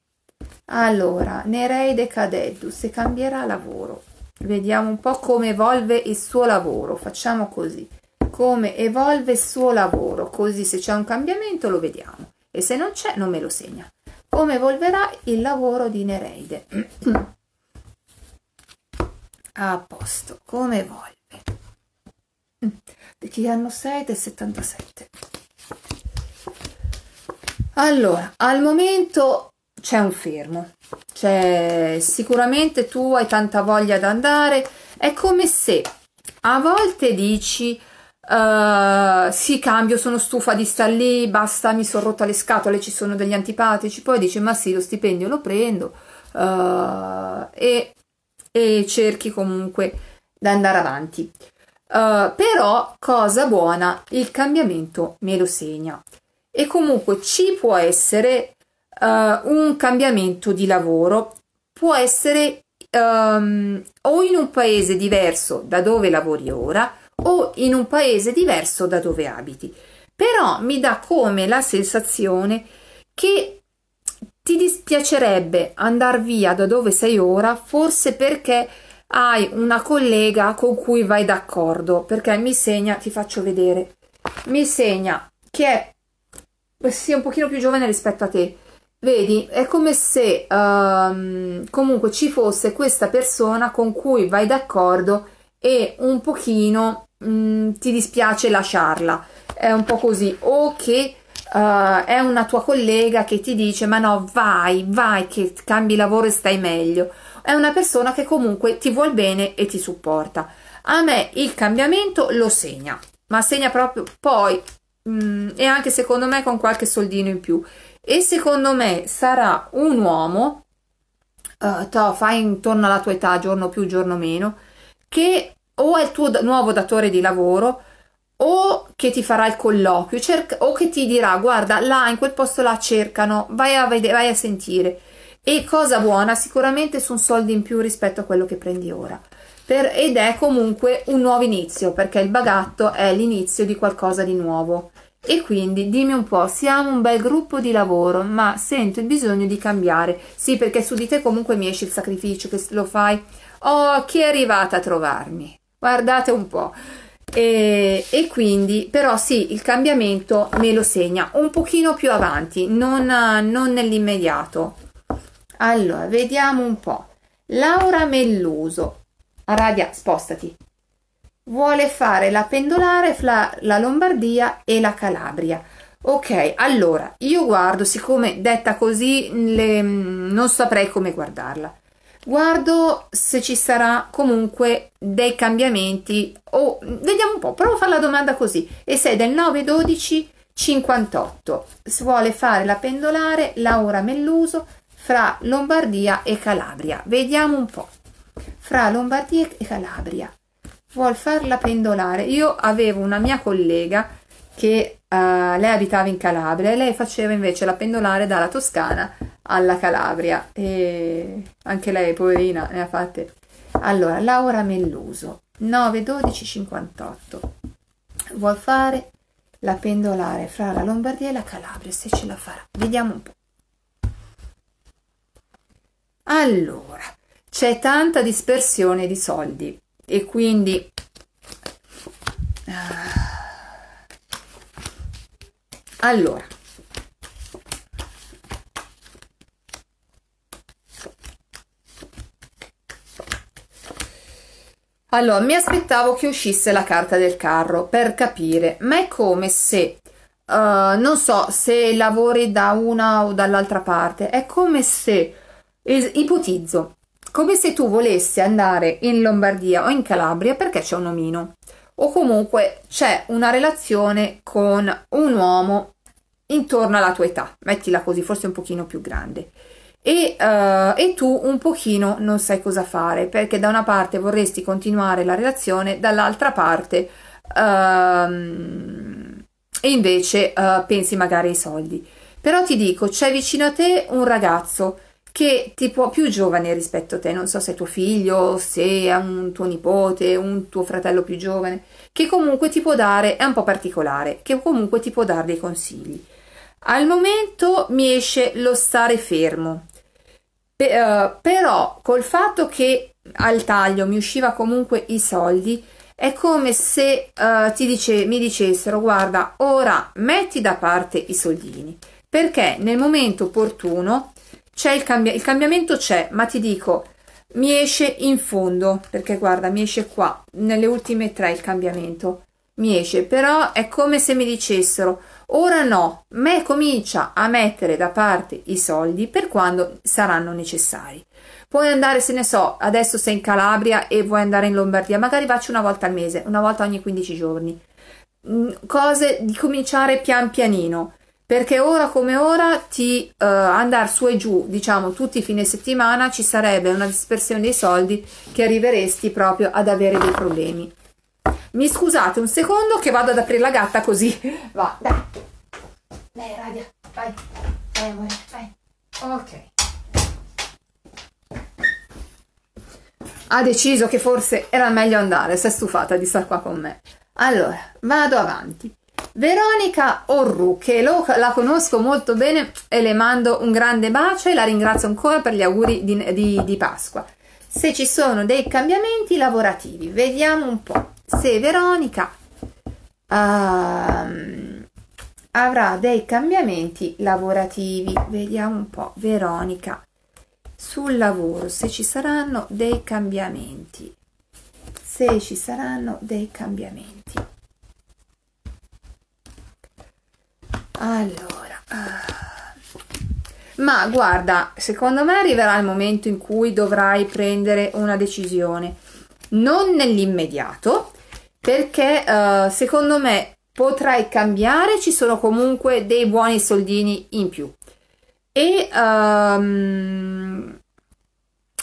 allora, Nereide Cadeddu, se cambierà lavoro. Vediamo un po' come evolve il suo lavoro. Facciamo così. Come evolve il suo lavoro. Così se c'è un cambiamento lo vediamo. E se non c'è non me lo segna. Come evolverà il lavoro di Nereide. A posto. Come evolve. Di che anno sei? Del 77. Allora, al momento c'è un fermo, cioè sicuramente tu hai tanta voglia di andare, è come se a volte dici uh, sì cambio, sono stufa di star lì, basta, mi sono rotta le scatole, ci sono degli antipatici, poi dici ma sì lo stipendio lo prendo uh, e, e, cerchi comunque di andare avanti. Uh, però cosa buona, il cambiamento me lo segna e comunque ci può essere uh, un cambiamento di lavoro può essere um, o in un paese diverso da dove lavori ora o in un paese diverso da dove abiti. Però mi dà come la sensazione che ti dispiacerebbe andare via da dove sei ora, forse perché hai una collega con cui vai d'accordo, perché mi segna, ti faccio vedere, mi segna che è sia un pochino più giovane rispetto a te, Vedi, è come se um, comunque ci fosse questa persona con cui vai d'accordo e un pochino um, ti dispiace lasciarla. È un po' così. O che uh, è una tua collega che ti dice ma no, vai, vai, che cambi lavoro e stai meglio. È una persona che comunque ti vuol bene e ti supporta. A me il cambiamento lo segna, ma segna proprio poi um, e anche secondo me con qualche soldino in più e secondo me sarà un uomo, uh, eh, to, fai intorno alla tua età, giorno più, giorno meno, che o è il tuo nuovo datore di lavoro o che ti farà il colloquio cerca, o che ti dirà guarda là in quel posto là cercano, vai a, vedere, vai a sentire. E cosa buona, sicuramente sono soldi in più rispetto a quello che prendi ora. Per, ed è comunque un nuovo inizio, perché il bagatto è l'inizio di qualcosa di nuovo. E quindi dimmi un po', siamo un bel gruppo di lavoro, ma sento il bisogno di cambiare. Sì, perché su di te comunque mi esce il sacrificio che lo fai. Oh, chi è arrivata a trovarmi? Guardate un po'. E, e, quindi però sì il cambiamento me lo segna un pochino più avanti non, non nell'immediato allora vediamo un po' Laura Melluso Radia spostati vuole fare la pendolare fra la Lombardia e la Calabria. Ok, allora io guardo, siccome detta così le, non saprei come guardarla. Guardo se ci sarà comunque dei cambiamenti o oh, vediamo un po', provo a fare la domanda così. E se è del 9-12 58, si vuole fare la pendolare Laura Melluso fra Lombardia e Calabria. Vediamo un po'. Fra Lombardia e Calabria vuol farla pendolare. Io avevo una mia collega che uh, lei abitava in Calabria e lei faceva invece la pendolare dalla Toscana alla Calabria e anche lei poverina ne ha fatte. Allora, Laura Melluso 9 12 58 vuol fare la pendolare fra la Lombardia e la Calabria se ce la farà. Vediamo un po'. Allora, c'è tanta dispersione di soldi e quindi eh, allora Allora, mi aspettavo che uscisse la carta del carro per capire, ma è come se, uh, non so se lavori da una o dall'altra parte, è come se, ipotizzo, come se tu volessi andare in Lombardia o in Calabria perché c'è un omino o comunque c'è una relazione con un uomo intorno alla tua età, mettila così, forse un pochino più grande. E, uh, e, tu un pochino non sai cosa fare perché da una parte vorresti continuare la relazione, dall'altra parte uh, e invece uh, pensi magari ai soldi. Però ti dico, c'è vicino a te un ragazzo che ti può più giovane rispetto a te, non so se è tuo figlio, se è un tuo nipote, un tuo fratello più giovane, che comunque ti può dare, è un po' particolare, che comunque ti può dare dei consigli. Al momento mi esce lo stare fermo, Pe- uh, però col fatto che al taglio mi usciva comunque i soldi, è come se uh, dice, mi dicessero guarda ora metti da parte i soldini perché nel momento opportuno c'è il, cambia- il cambiamento c'è, ma ti dico, mi esce in fondo, perché guarda, mi esce qua, nelle ultime tre il cambiamento. Mi esce, però è come se mi dicessero, ora no, me comincia a mettere da parte i soldi per quando saranno necessari. Puoi andare, se ne so, adesso sei in Calabria e vuoi andare in Lombardia, magari vacci una volta al mese, una volta ogni 15 giorni. Mm, cose di cominciare pian pianino perché ora come ora ti uh, eh, andare su e giù, diciamo tutti i fine settimana ci sarebbe una dispersione dei soldi che arriveresti proprio ad avere dei problemi. Mi scusate un secondo che vado ad aprire la gatta così. Va, dai. Dai, radia, vai. Vai, amore, vai. Ok. Ha deciso che forse era meglio andare, si è stufata di star qua con me. Allora, vado avanti. Veronica Orru, che lo, la conosco molto bene e le mando un grande bacio e la ringrazio ancora per gli auguri di, di, di Pasqua. Se ci sono dei cambiamenti lavorativi, vediamo un po' se Veronica uh, avrà dei cambiamenti lavorativi. Vediamo un po', Veronica, sul lavoro, se ci saranno dei cambiamenti. Se ci saranno dei cambiamenti. allora ah. ma guarda secondo me arriverà il momento in cui dovrai prendere una decisione non nell'immediato perché uh, secondo me potrai cambiare ci sono comunque dei buoni soldini in più e um,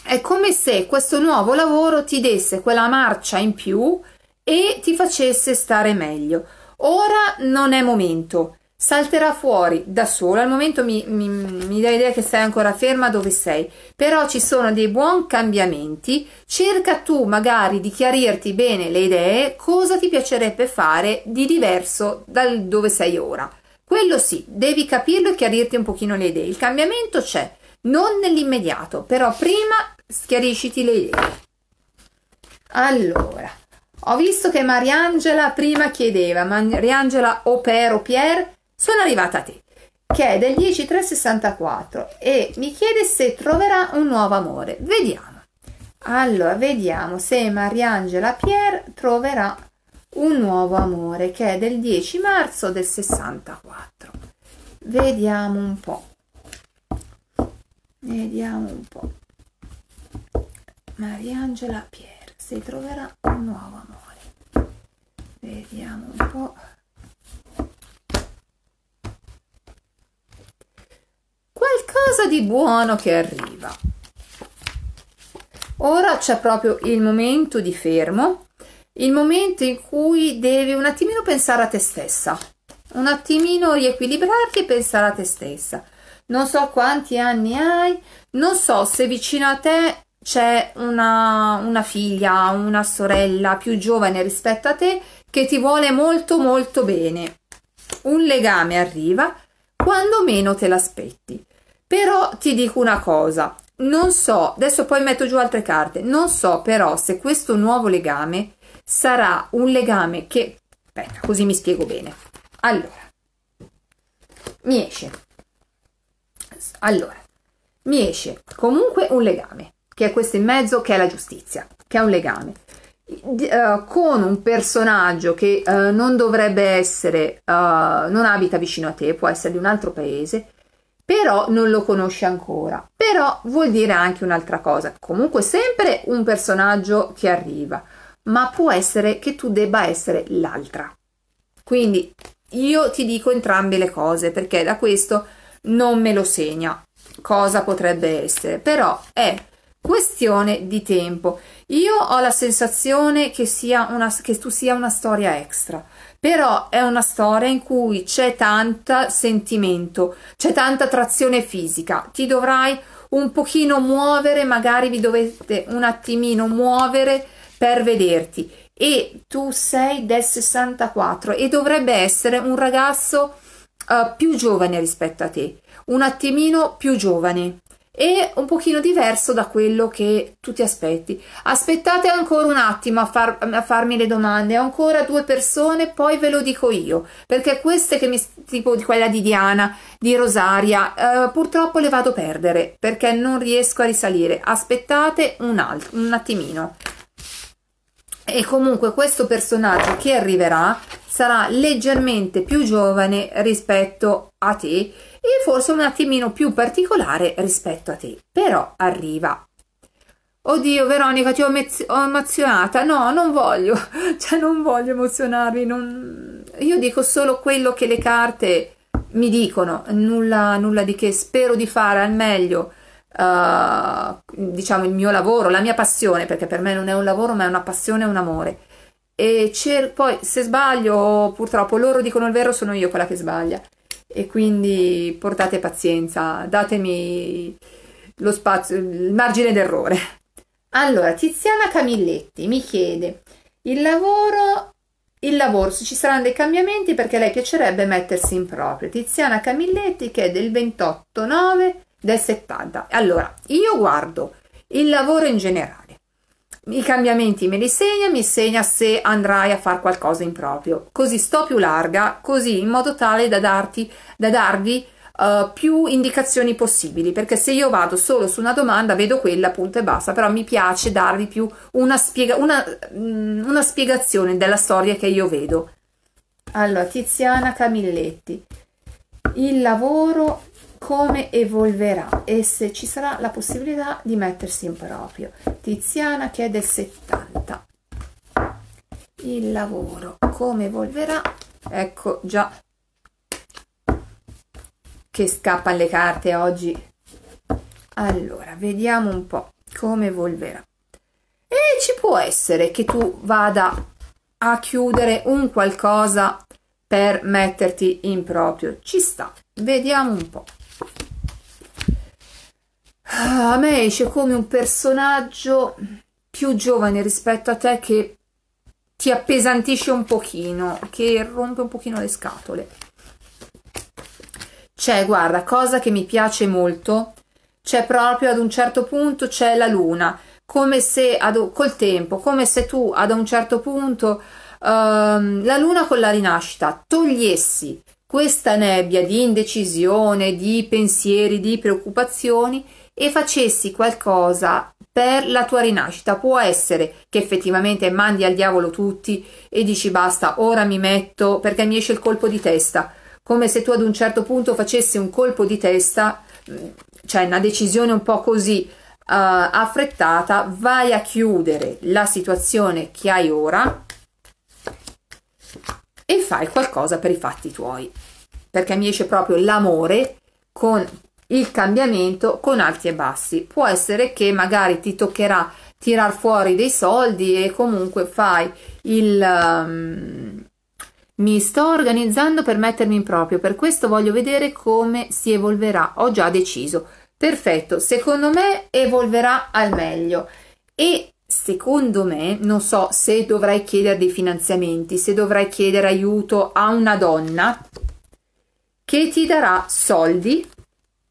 è come se questo nuovo lavoro ti desse quella marcia in più e ti facesse stare meglio. Ora non è momento, salterà fuori da solo. Al momento mi, mi, mi dà l'idea che stai ancora ferma dove sei, però ci sono dei buoni cambiamenti. Cerca tu magari di chiarirti bene le idee, cosa ti piacerebbe fare di diverso dal dove sei ora. Quello sì, devi capirlo e chiarirti un pochino le idee. Il cambiamento c'è, non nell'immediato, però prima schiarisciti le idee. Allora, ho visto che Mariangela prima chiedeva, Mariangela o Per o Pier, sono arrivata a te, che è del 10364 e mi chiede se troverà un nuovo amore. Vediamo. Allora, vediamo se Mariangela Pierre troverà un nuovo amore che è del 10 marzo del 64. Vediamo un po'. Vediamo un po'. Mariangela Pierre, se troverà un nuovo amore. Vediamo un po'. qualcosa di buono che arriva. Ora c'è proprio il momento di fermo, il momento in cui devi un attimino pensare a te stessa, un attimino riequilibrarti e pensare a te stessa. Non so quanti anni hai, non so se vicino a te c'è una, una figlia, una sorella più giovane rispetto a te che ti vuole molto molto bene. Un legame arriva quando meno te l'aspetti. Però ti dico una cosa, non so, adesso poi metto giù altre carte, non so però se questo nuovo legame sarà un legame che... Aspetta, così mi spiego bene. Allora, mi esce. Allora, mi esce comunque un legame, che è questo in mezzo, che è la giustizia, che è un legame. Uh, con un personaggio che uh, non dovrebbe essere, uh, non abita vicino a te, può essere di un altro paese, però non lo conosce ancora. Però vuol dire anche un'altra cosa, comunque sempre un personaggio che arriva, ma può essere che tu debba essere l'altra. Quindi io ti dico entrambe le cose perché da questo non me lo segna cosa potrebbe essere, però è questione di tempo. Io ho la sensazione che, sia una, che tu sia una storia extra però è una storia in cui c'è tanto sentimento, c'è tanta attrazione fisica, ti dovrai un pochino muovere, magari vi dovete un attimino muovere per vederti e tu sei del 64 e dovrebbe essere un ragazzo uh, più giovane rispetto a te, un attimino più giovane e un pochino diverso da quello che tu ti aspetti. Aspettate ancora un attimo a, far, a farmi le domande, ho ancora due persone, poi ve lo dico io, perché queste che mi, tipo quella di Diana, di Rosaria, eh, purtroppo le vado a perdere perché non riesco a risalire. Aspettate un, alt- un attimino. E comunque questo personaggio che arriverà sarà leggermente più giovane rispetto a te e forse un attimino più particolare rispetto a te, però arriva. Oddio Veronica ti ho, mezz- ho emozionata, no non voglio, cioè non voglio emozionarmi, non... io dico solo quello che le carte mi dicono, nulla, nulla di che, spero di fare al meglio. Uh, diciamo il mio lavoro, la mia passione, perché per me non è un lavoro ma è una passione un amore e cer- poi se sbaglio purtroppo loro dicono il vero sono io quella che sbaglia e quindi portate pazienza datemi lo spazio il margine d'errore allora Tiziana Camilletti mi chiede il lavoro il lavoro se ci saranno dei cambiamenti perché lei piacerebbe mettersi in proprio Tiziana Camilletti che è del 28 9 del 70 allora io guardo il lavoro in generale i cambiamenti me li segna, mi segna se andrai a fare qualcosa in proprio. Così sto più larga, così in modo tale da, darti, da darvi uh, più indicazioni possibili, perché se io vado solo su una domanda vedo quella, punto e basta, però mi piace darvi più una, spiega, una, mm, una spiegazione della storia che io vedo. Allora, Tiziana Camilletti. Il lavoro come evolverà e se ci sarà la possibilità di mettersi in proprio. Tiziana che è del 70. Il lavoro, come evolverà? Ecco già che scappa le carte oggi. Allora, vediamo un po' come evolverà. E ci può essere che tu vada a chiudere un qualcosa per metterti in proprio. Ci sta. Vediamo un po'. Ah, a me esce come un personaggio più giovane rispetto a te che ti appesantisce un pochino, che rompe un pochino le scatole. C'è, guarda, cosa che mi piace molto, c'è proprio ad un certo punto c'è la luna, come se ad, col tempo, come se tu ad un certo punto ehm, la luna con la rinascita togliessi questa nebbia di indecisione, di pensieri, di preoccupazioni e facessi qualcosa per la tua rinascita. Può essere che effettivamente mandi al diavolo tutti e dici basta, ora mi metto perché mi esce il colpo di testa, come se tu ad un certo punto facessi un colpo di testa, mm, cioè una decisione un po' così uh, affrettata, vai a chiudere la situazione che hai ora e fai qualcosa per i fatti tuoi. Perché mi esce proprio l'amore con il cambiamento con alti e bassi. Può essere che magari ti toccherà tirar fuori dei soldi e comunque fai il um, mi sto organizzando per mettermi in proprio, per questo voglio vedere come si evolverà. Ho già deciso. Perfetto, secondo me evolverà al meglio e secondo me non so se dovrai chiedere dei finanziamenti, se dovrai chiedere aiuto a una donna che ti darà soldi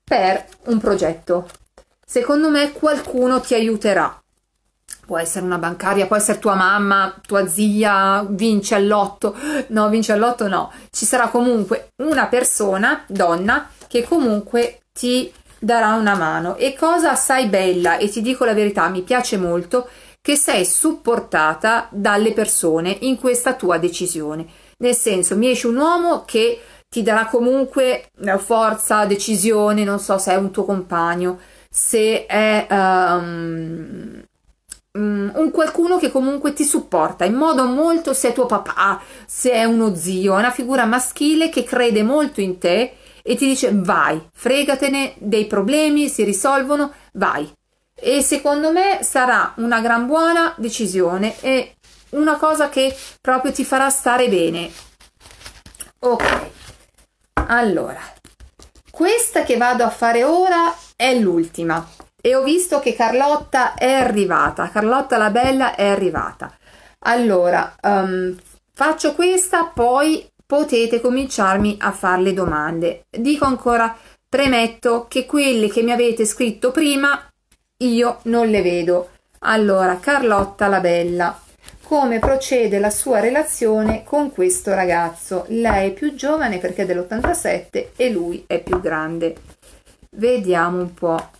per un progetto. Secondo me qualcuno ti aiuterà. Può essere una bancaria, può essere tua mamma, tua zia, vince all'otto. No, vince all'otto no. Ci sarà comunque una persona, donna, che comunque ti darà una mano. E cosa assai bella, e ti dico la verità, mi piace molto, che sei supportata dalle persone in questa tua decisione. Nel senso, mi esce un uomo che ti darà comunque eh, forza, decisione, non so se è un tuo compagno, se è um, un qualcuno che comunque ti supporta in modo molto, se è tuo papà, se è uno zio, è una figura maschile che crede molto in te e ti dice vai, fregatene dei problemi, si risolvono, vai. E secondo me sarà una gran buona decisione e una cosa che proprio ti farà stare bene. Ok. Allora, questa che vado a fare ora è l'ultima e ho visto che Carlotta è arrivata, Carlotta la Bella è arrivata. Allora, um, faccio questa, poi potete cominciarmi a fare le domande. Dico ancora, premetto che quelle che mi avete scritto prima io non le vedo. Allora, Carlotta la Bella, come procede la sua relazione con questo ragazzo. Lei è più giovane perché è dell'87 e lui è più grande. Vediamo un po'.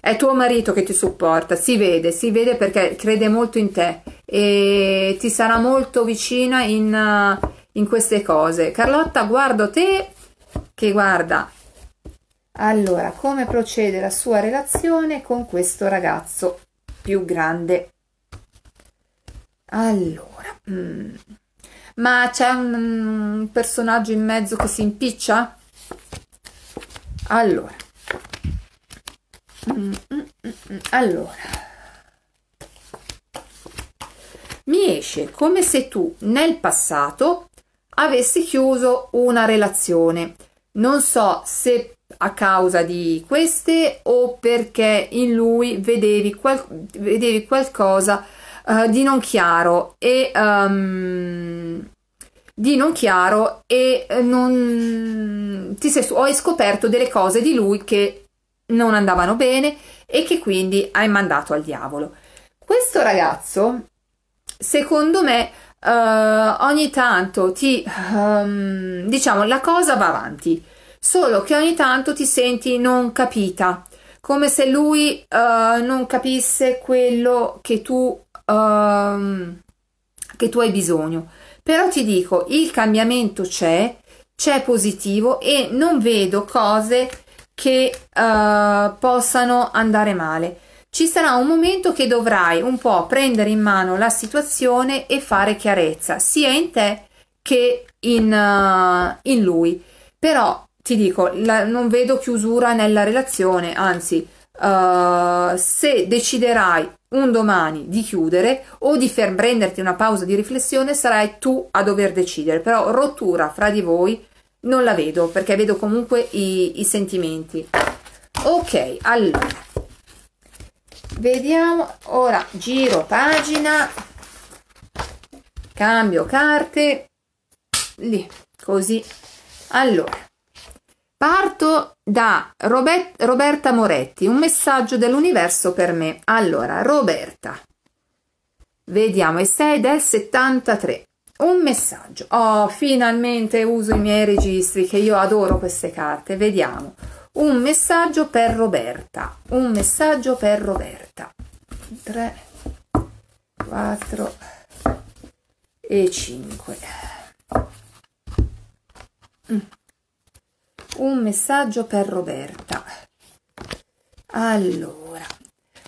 È tuo marito che ti supporta, si vede, si vede perché crede molto in te e ti sarà molto vicina in, eh, in queste cose. Carlotta, guardo te che guarda. Allora, come procede la sua relazione con questo ragazzo più grande? Allora, mm. ma c'è un, un personaggio in mezzo che si impiccia? Allora, mm, mm, mm, allora, mi esce come se tu nel passato avessi chiuso una relazione. Non so se a causa di queste o perché in lui vedevi, qual vedevi qualcosa eh, di non chiaro e um, di non chiaro e eh, non ti sei, ho scoperto delle cose di lui che non andavano bene e che quindi hai mandato al diavolo. Questo ragazzo, secondo me, uh, ogni tanto ti um, diciamo la cosa va avanti, solo che ogni tanto ti senti non capita, come se lui uh, non capisse quello che tu um, che tu hai bisogno. Però ti dico, il cambiamento c'è, c'è positivo e non vedo cose che uh, possano andare male. Ci sarà un momento che dovrai un po' prendere in mano la situazione e fare chiarezza sia in te che in, uh, in lui. Però ti dico, la, non vedo chiusura nella relazione, anzi, uh, se deciderai un domani di chiudere o di prenderti una pausa di riflessione, sarai tu a dover decidere, però rottura fra di voi non la vedo perché vedo comunque i, i sentimenti. Ok, allora, vediamo, ora giro pagina, cambio carte, lì, così. Allora, parto da Robert, Roberta Moretti, un messaggio dell'universo per me. Allora, Roberta, vediamo, è 6 del 73. Un messaggio. Oh, finalmente uso i miei registri, che io adoro queste carte. Vediamo. Un messaggio per Roberta. Un messaggio per Roberta. 3, 4 e 5. Mm un messaggio per Roberta. Allora,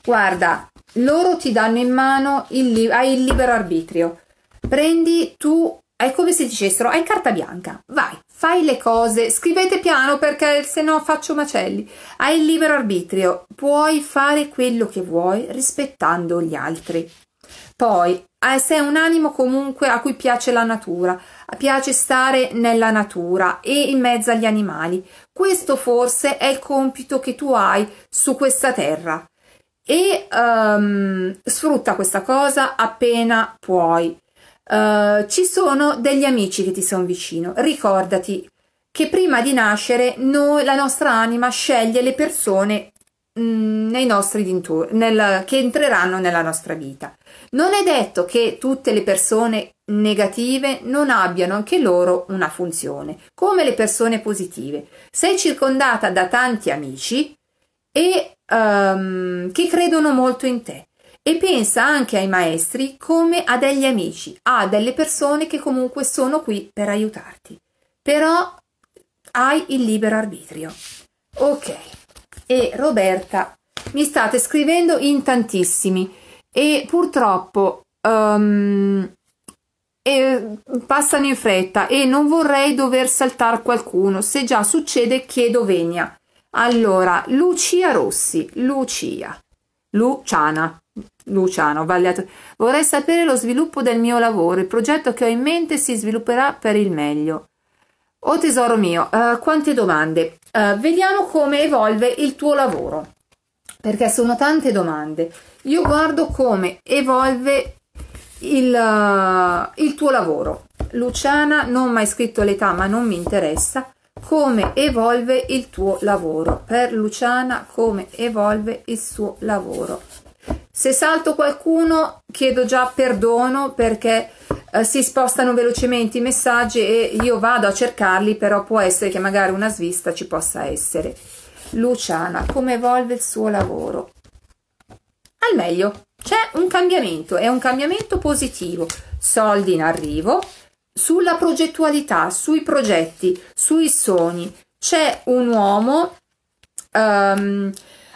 guarda, loro ti danno in mano il, li- hai il libero arbitrio. Prendi tu, è come se dicessero, hai carta bianca, vai, fai le cose, scrivete piano perché se no faccio macelli. Hai il libero arbitrio, puoi fare quello che vuoi rispettando gli altri. Poi Ah, sei un animo comunque a cui piace la natura, piace stare nella natura e in mezzo agli animali. Questo forse è il compito che tu hai su questa terra e um, sfrutta questa cosa appena puoi. Uh, ci sono degli amici che ti sono vicino. Ricordati che prima di nascere noi, la nostra anima sceglie le persone mh, mm, nei nostri dintorni, che entreranno nella nostra vita. Non è detto che tutte le persone negative non abbiano anche loro una funzione, come le persone positive. Sei circondata da tanti amici e, um, che credono molto in te e pensa anche ai maestri come a degli amici, a delle persone che comunque sono qui per aiutarti. Però hai il libero arbitrio. Ok, e Roberta, mi state scrivendo in tantissimi e purtroppo um, e passano in fretta e non vorrei dover saltare qualcuno. Se già succede, chiedo venia. Allora, Lucia Rossi, Lucia, Luciana, Luciano, Vagliato. Vorrei sapere lo sviluppo del mio lavoro. Il progetto che ho in mente si svilupperà per il meglio. Oh tesoro mio, uh, quante domande. Uh, vediamo come evolve il tuo lavoro perché sono tante domande. Io guardo come evolve il, uh, il tuo lavoro. Luciana, non mi ha scritto l'età, ma non mi interessa. Come evolve il tuo lavoro? Per Luciana, come evolve il suo lavoro? Se salto qualcuno, chiedo già perdono perché eh, si spostano velocemente i messaggi e io vado a cercarli, però può essere che magari una svista ci possa essere. Luciana, come evolve il suo lavoro? Al meglio, c'è un cambiamento, è un cambiamento positivo, soldi in arrivo, sulla progettualità, sui progetti, sui sogni. C'è un uomo, um,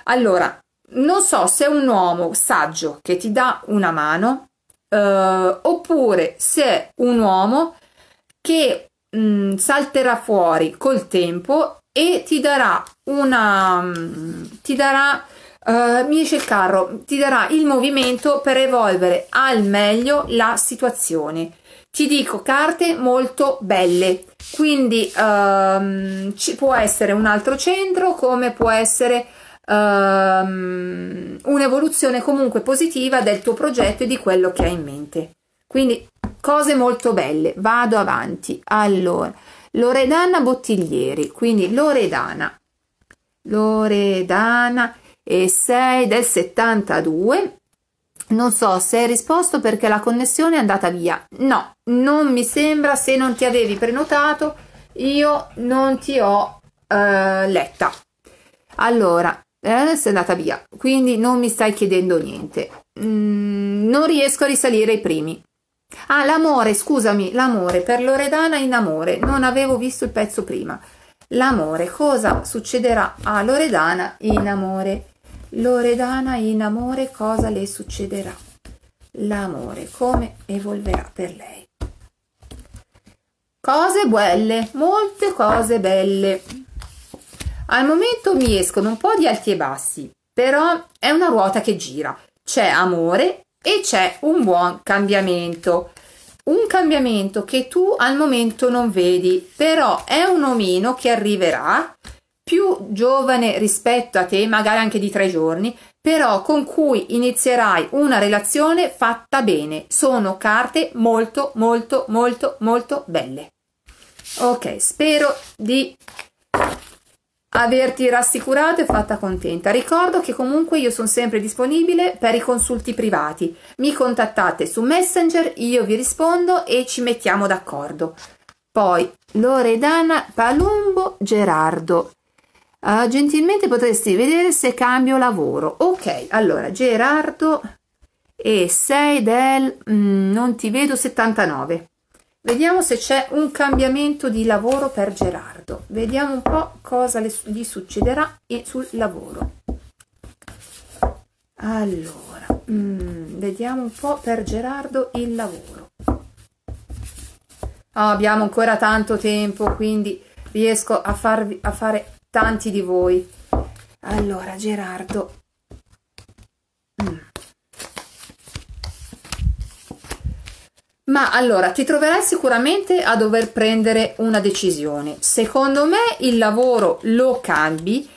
allora, non so se è un uomo saggio che ti dà una mano, uh, oppure se è un uomo che mh, mm, salterà fuori col tempo e ti darà una ti darà uh, mi esce il carro ti darà il movimento per evolvere al meglio la situazione ti dico carte molto belle quindi um, ci può essere un altro centro come può essere um, un'evoluzione comunque positiva del tuo progetto e di quello che hai in mente quindi cose molto belle vado avanti allora Loredana Bottiglieri, quindi Loredana. Loredana e 6 del 72. Non so se hai risposto perché la connessione è andata via. No, non mi sembra se non ti avevi prenotato, io non ti ho eh, letta. Allora, eh, sei andata via, quindi non mi stai chiedendo niente. Mm, non riesco a risalire i primi. Ah, l'amore, scusami, l'amore per Loredana in amore. Non avevo visto il pezzo prima. L'amore, cosa succederà a Loredana in amore? Loredana in amore, cosa le succederà? L'amore, come evolverà per lei? Cose belle, molte cose belle. Al momento mi escono un po' di alti e bassi, però è una ruota che gira. C'è amore e c'è un buon cambiamento. Un cambiamento che tu al momento non vedi, però è un omino che arriverà più giovane rispetto a te, magari anche di tre giorni, però con cui inizierai una relazione fatta bene. Sono carte molto, molto, molto, molto belle. Ok, spero di averti rassicurato e fatta contenta. Ricordo che comunque io sono sempre disponibile per i consulti privati. Mi contattate su Messenger, io vi rispondo e ci mettiamo d'accordo. Poi Loredana Palumbo Gerardo. Uh, gentilmente potresti vedere se cambio lavoro. Ok, allora Gerardo e sei del mm, non ti vedo 79. Vediamo se c'è un cambiamento di lavoro per Gerardo. Vediamo un po' cosa le, gli succederà sul lavoro. Allora, mm, vediamo un po' per Gerardo il lavoro. Oh, abbiamo ancora tanto tempo, quindi riesco a, farvi, a fare tanti di voi. Allora, Gerardo. Mm. Ma allora ti troverai sicuramente a dover prendere una decisione. Secondo me il lavoro lo cambi,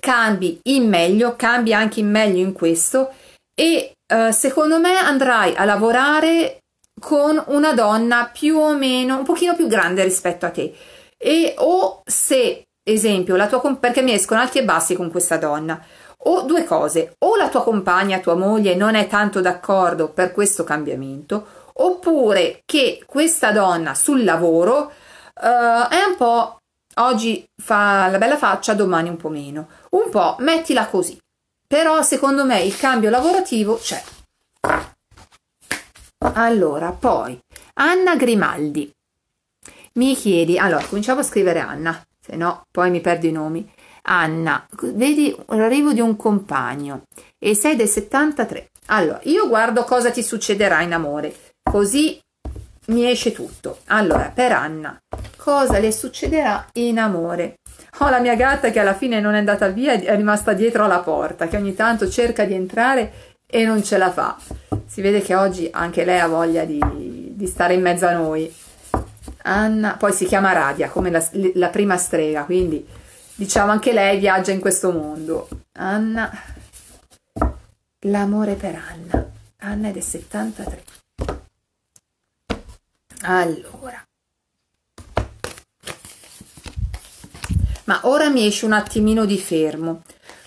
cambi in meglio, cambi anche in meglio in questo e eh, secondo me andrai a lavorare con una donna più o meno un pochino più grande rispetto a te e o se esempio la tua comp- perché mi escono alti e bassi con questa donna o due cose o la tua compagna tua moglie non è tanto d'accordo per questo cambiamento oppure che questa donna sul lavoro eh, è un po' oggi fa la bella faccia, domani un po' meno, un po' mettila così. Però secondo me il cambio lavorativo c'è. Allora, poi Anna Grimaldi mi chiedi, allora cominciamo a scrivere Anna, se no poi mi perdo i nomi. Anna, vedi l'arrivo di un compagno e sei del 73. Allora, io guardo cosa ti succederà in amore così mi esce tutto. Allora, per Anna, cosa le succederà in amore? Ho oh, la mia gatta che alla fine non è andata via, è rimasta dietro alla porta, che ogni tanto cerca di entrare e non ce la fa. Si vede che oggi anche lei ha voglia di, di stare in mezzo a noi. Anna, poi si chiama Radia, come la, la prima strega, quindi diciamo anche lei viaggia in questo mondo. Anna, l'amore per Anna. Anna è del 73. Allora. Ma ora mi esce un attimino di fermo,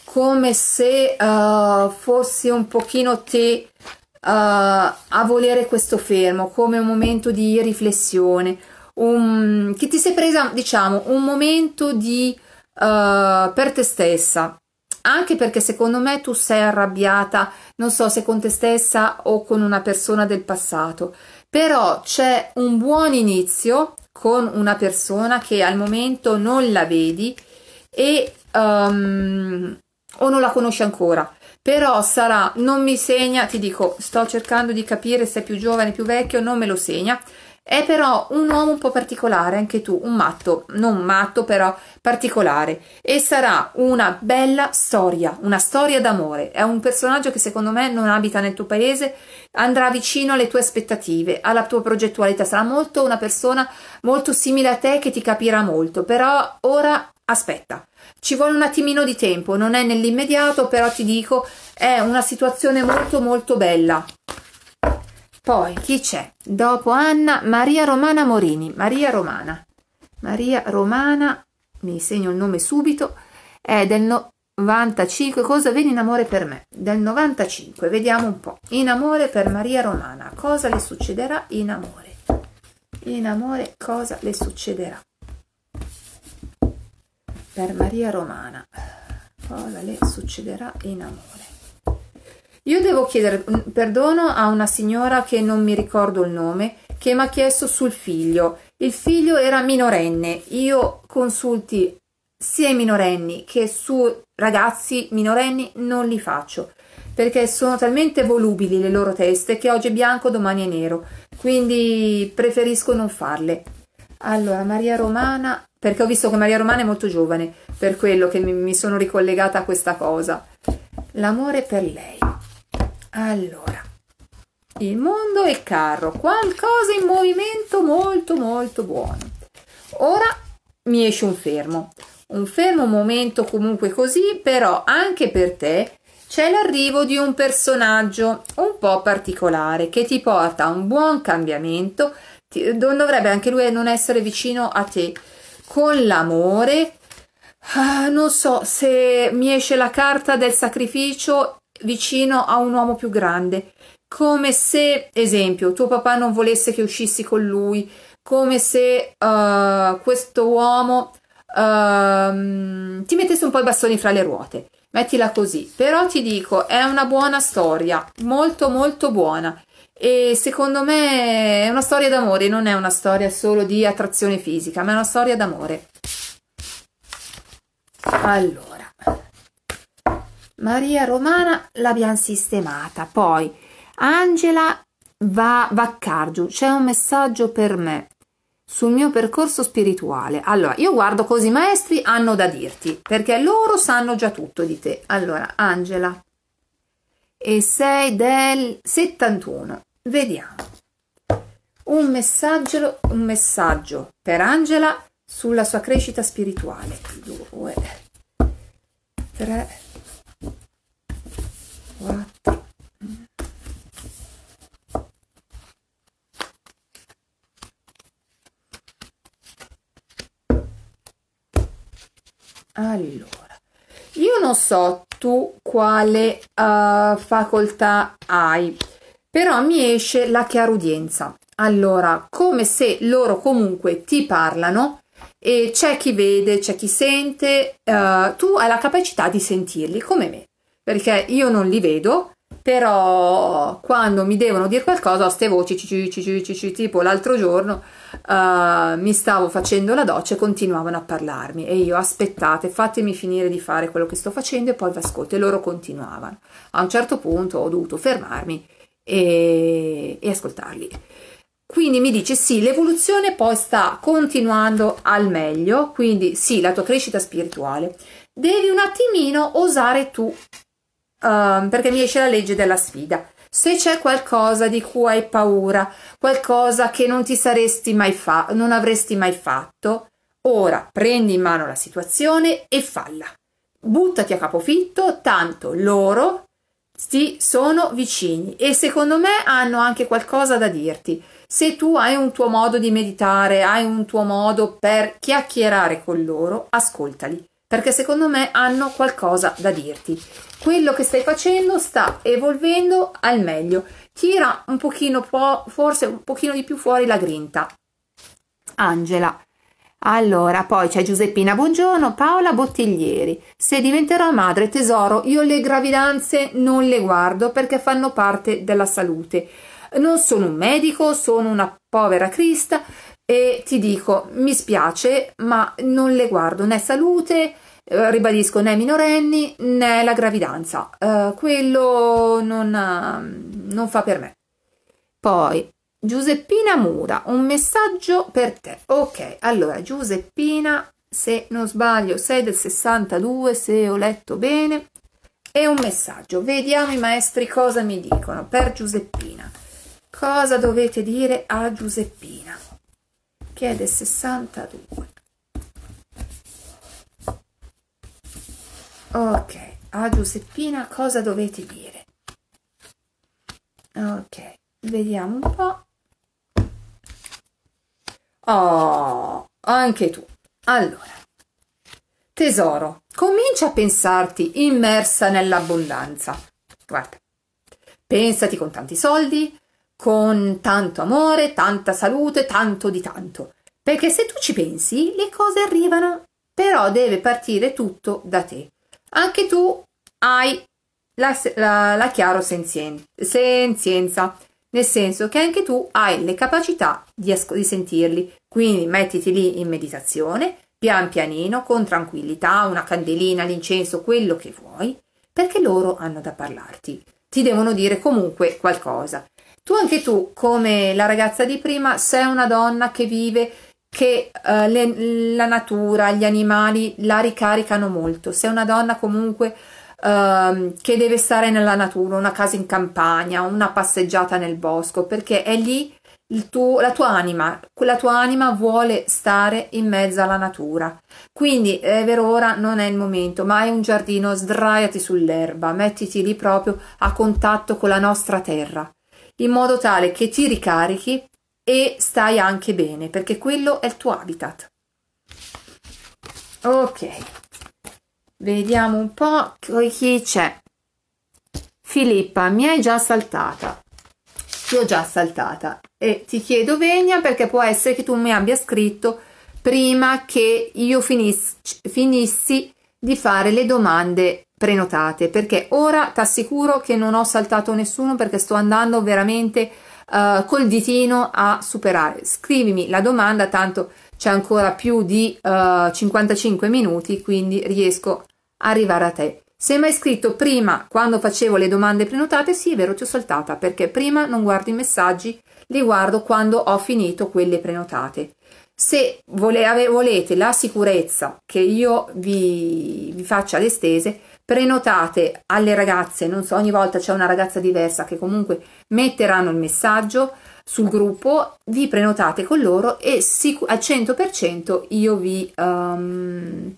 come se uh, fossi un pochino te uh, a volere questo fermo, come un momento di riflessione, un, che ti sei presa, diciamo, un momento di, uh, per te stessa, anche perché secondo me tu sei arrabbiata, non so se con te stessa o con una persona del passato però c'è un buon inizio con una persona che al momento non la vedi e um, o non la conosci ancora però sarà non mi segna ti dico sto cercando di capire se è più giovane più vecchio non me lo segna è però un uomo un po' particolare, anche tu, un matto, non matto, però particolare. E sarà una bella storia, una storia d'amore. È un personaggio che secondo me non abita nel tuo paese, andrà vicino alle tue aspettative, alla tua progettualità. Sarà molto una persona molto simile a te che ti capirà molto. Però ora aspetta, ci vuole un attimino di tempo, non è nell'immediato, però ti dico, è una situazione molto molto bella. Poi chi c'è? Dopo Anna, Maria Romana Morini. Maria Romana. Maria Romana, mi segno il nome subito, è del 95. Cosa vedi in amore per me? Del 95. Vediamo un po'. In amore per Maria Romana. Cosa le succederà in amore? In amore cosa le succederà? Per Maria Romana. Cosa le succederà in amore? Io devo chiedere mm, perdono a una signora che non mi ricordo il nome, che mi ha chiesto sul figlio. Il figlio era minorenne. Io consulti sia i minorenni che su ragazzi minorenni non li faccio perché sono talmente volubili le loro teste che oggi è bianco, domani è nero. Quindi preferisco non farle. Allora, Maria Romana, perché ho visto che Maria Romana è molto giovane, per quello che mi, sono ricollegata a questa cosa. L'amore per lei. Allora, il mondo e il carro, qualcosa in movimento molto molto buono. Ora mi esce un fermo, un fermo momento comunque così, però anche per te c'è l'arrivo di un personaggio un po' particolare che ti porta a un buon cambiamento, ti, dovrebbe anche lui non essere vicino a te, con l'amore. Ah, non so se mi esce la carta del sacrificio vicino a un uomo più grande, come se, esempio, tuo papà non volesse che uscissi con lui, come se uh, questo uomo uh, ti mettesse un po' i bastoni fra le ruote. Mettila così, però ti dico, è una buona storia, molto molto buona e secondo me è una storia d'amore, non è una storia solo di attrazione fisica, ma è una storia d'amore. Allora. Maria Romana l'abbiamo sistemata, poi Angela va Vaccargiu, c'è un messaggio per me sul mio percorso spirituale. Allora, io guardo cosa i maestri hanno da dirti, perché loro sanno già tutto di te. Allora, Angela, e sei del 71. Vediamo. Un messaggio, un messaggio per Angela sulla sua crescita spirituale. 2, 3, 4 allora io non so tu quale uh, facoltà hai però mi esce la chiarudienza allora come se loro comunque ti parlano e c'è chi vede c'è chi sente uh, tu hai la capacità di sentirli come me perché io non li vedo, però quando mi devono dire qualcosa ho ste voci, cici, tipo l'altro giorno uh, mi stavo facendo la doccia e continuavano a parlarmi e io aspettate, fatemi finire di fare quello che sto facendo e poi vi ascolto e loro continuavano. A un certo punto ho dovuto fermarmi e, e ascoltarli. Quindi mi dice sì, l'evoluzione poi sta continuando al meglio, quindi sì, la tua crescita spirituale. Devi un attimino osare tu um, perché mi esce la legge della sfida. Se c'è qualcosa di cui hai paura, qualcosa che non ti saresti mai fatto, non avresti mai fatto, ora prendi in mano la situazione e falla. Buttati a capofitto, tanto loro ti sono vicini e secondo me hanno anche qualcosa da dirti. Se tu hai un tuo modo di meditare, hai un tuo modo per chiacchierare con loro, ascoltali perché secondo me hanno qualcosa da dirti. Quello che stai facendo sta evolvendo al meglio, tira un pochino, po', forse un pochino di più fuori la grinta. Angela. Allora, poi c'è Giuseppina Buongiorno, Paola Bottiglieri. Se diventerò madre tesoro, io le gravidanze non le guardo perché fanno parte della salute. Non sono un medico, sono una povera crista, e ti dico mi spiace ma non le guardo né salute eh, ribadisco né minorenni né la gravidanza eh, quello non, eh, non fa per me poi Giuseppina Mura, un messaggio per te. Ok, allora Giuseppina, se non sbaglio, sei del 62, se ho letto bene, E un messaggio. Vediamo i maestri cosa mi dicono per Giuseppina. Cosa dovete dire a Giuseppina? piede 62 ok a Giuseppina cosa dovete dire ok vediamo un po' oh anche tu allora tesoro comincia a pensarti immersa nell'abbondanza guarda pensati con tanti soldi con tanto amore, tanta salute, tanto di tanto. Perché se tu ci pensi, le cose arrivano, però deve partire tutto da te. Anche tu hai la, la, la chiaro senzienza, nel senso che anche tu hai le capacità di, di sentirli. Quindi mettiti lì in meditazione, pian pianino, con tranquillità, una candelina, l'incenso, quello che vuoi, perché loro hanno da parlarti. Ti devono dire comunque qualcosa. Tu anche tu, come la ragazza di prima, sei una donna che vive, che eh, le, la natura, gli animali la ricaricano molto. Sei una donna comunque eh, che deve stare nella natura, una casa in campagna, una passeggiata nel bosco, perché è lì tuo, la tua anima, la tua anima vuole stare in mezzo alla natura. Quindi è vero ora non è il momento, ma hai un giardino, sdraiati sull'erba, mettiti lì proprio a contatto con la nostra terra in modo tale che ti ricarichi e stai anche bene, perché quello è il tuo habitat. Ok, vediamo un po' chi c'è. Filippa, mi hai già saltata. Ti ho già saltata e ti chiedo venia perché può essere che tu mi abbia scritto prima che io finissi, finissi di fare le domande prenotate perché ora ti assicuro che non ho saltato nessuno perché sto andando veramente uh, col ditino a superare. Scrivimi la domanda, tanto c'è ancora più di uh, eh, 55 minuti, quindi riesco a arrivare a te. Se mi hai scritto prima quando facevo le domande prenotate, sì, è vero, ti ho saltata perché prima non guardo i messaggi, li guardo quando ho finito quelle prenotate. Se volete la sicurezza che io vi, vi faccia le stese, prenotate alle ragazze, non so, ogni volta c'è una ragazza diversa che comunque metteranno il messaggio sul gruppo, vi prenotate con loro e sic- al 100% io vi, um,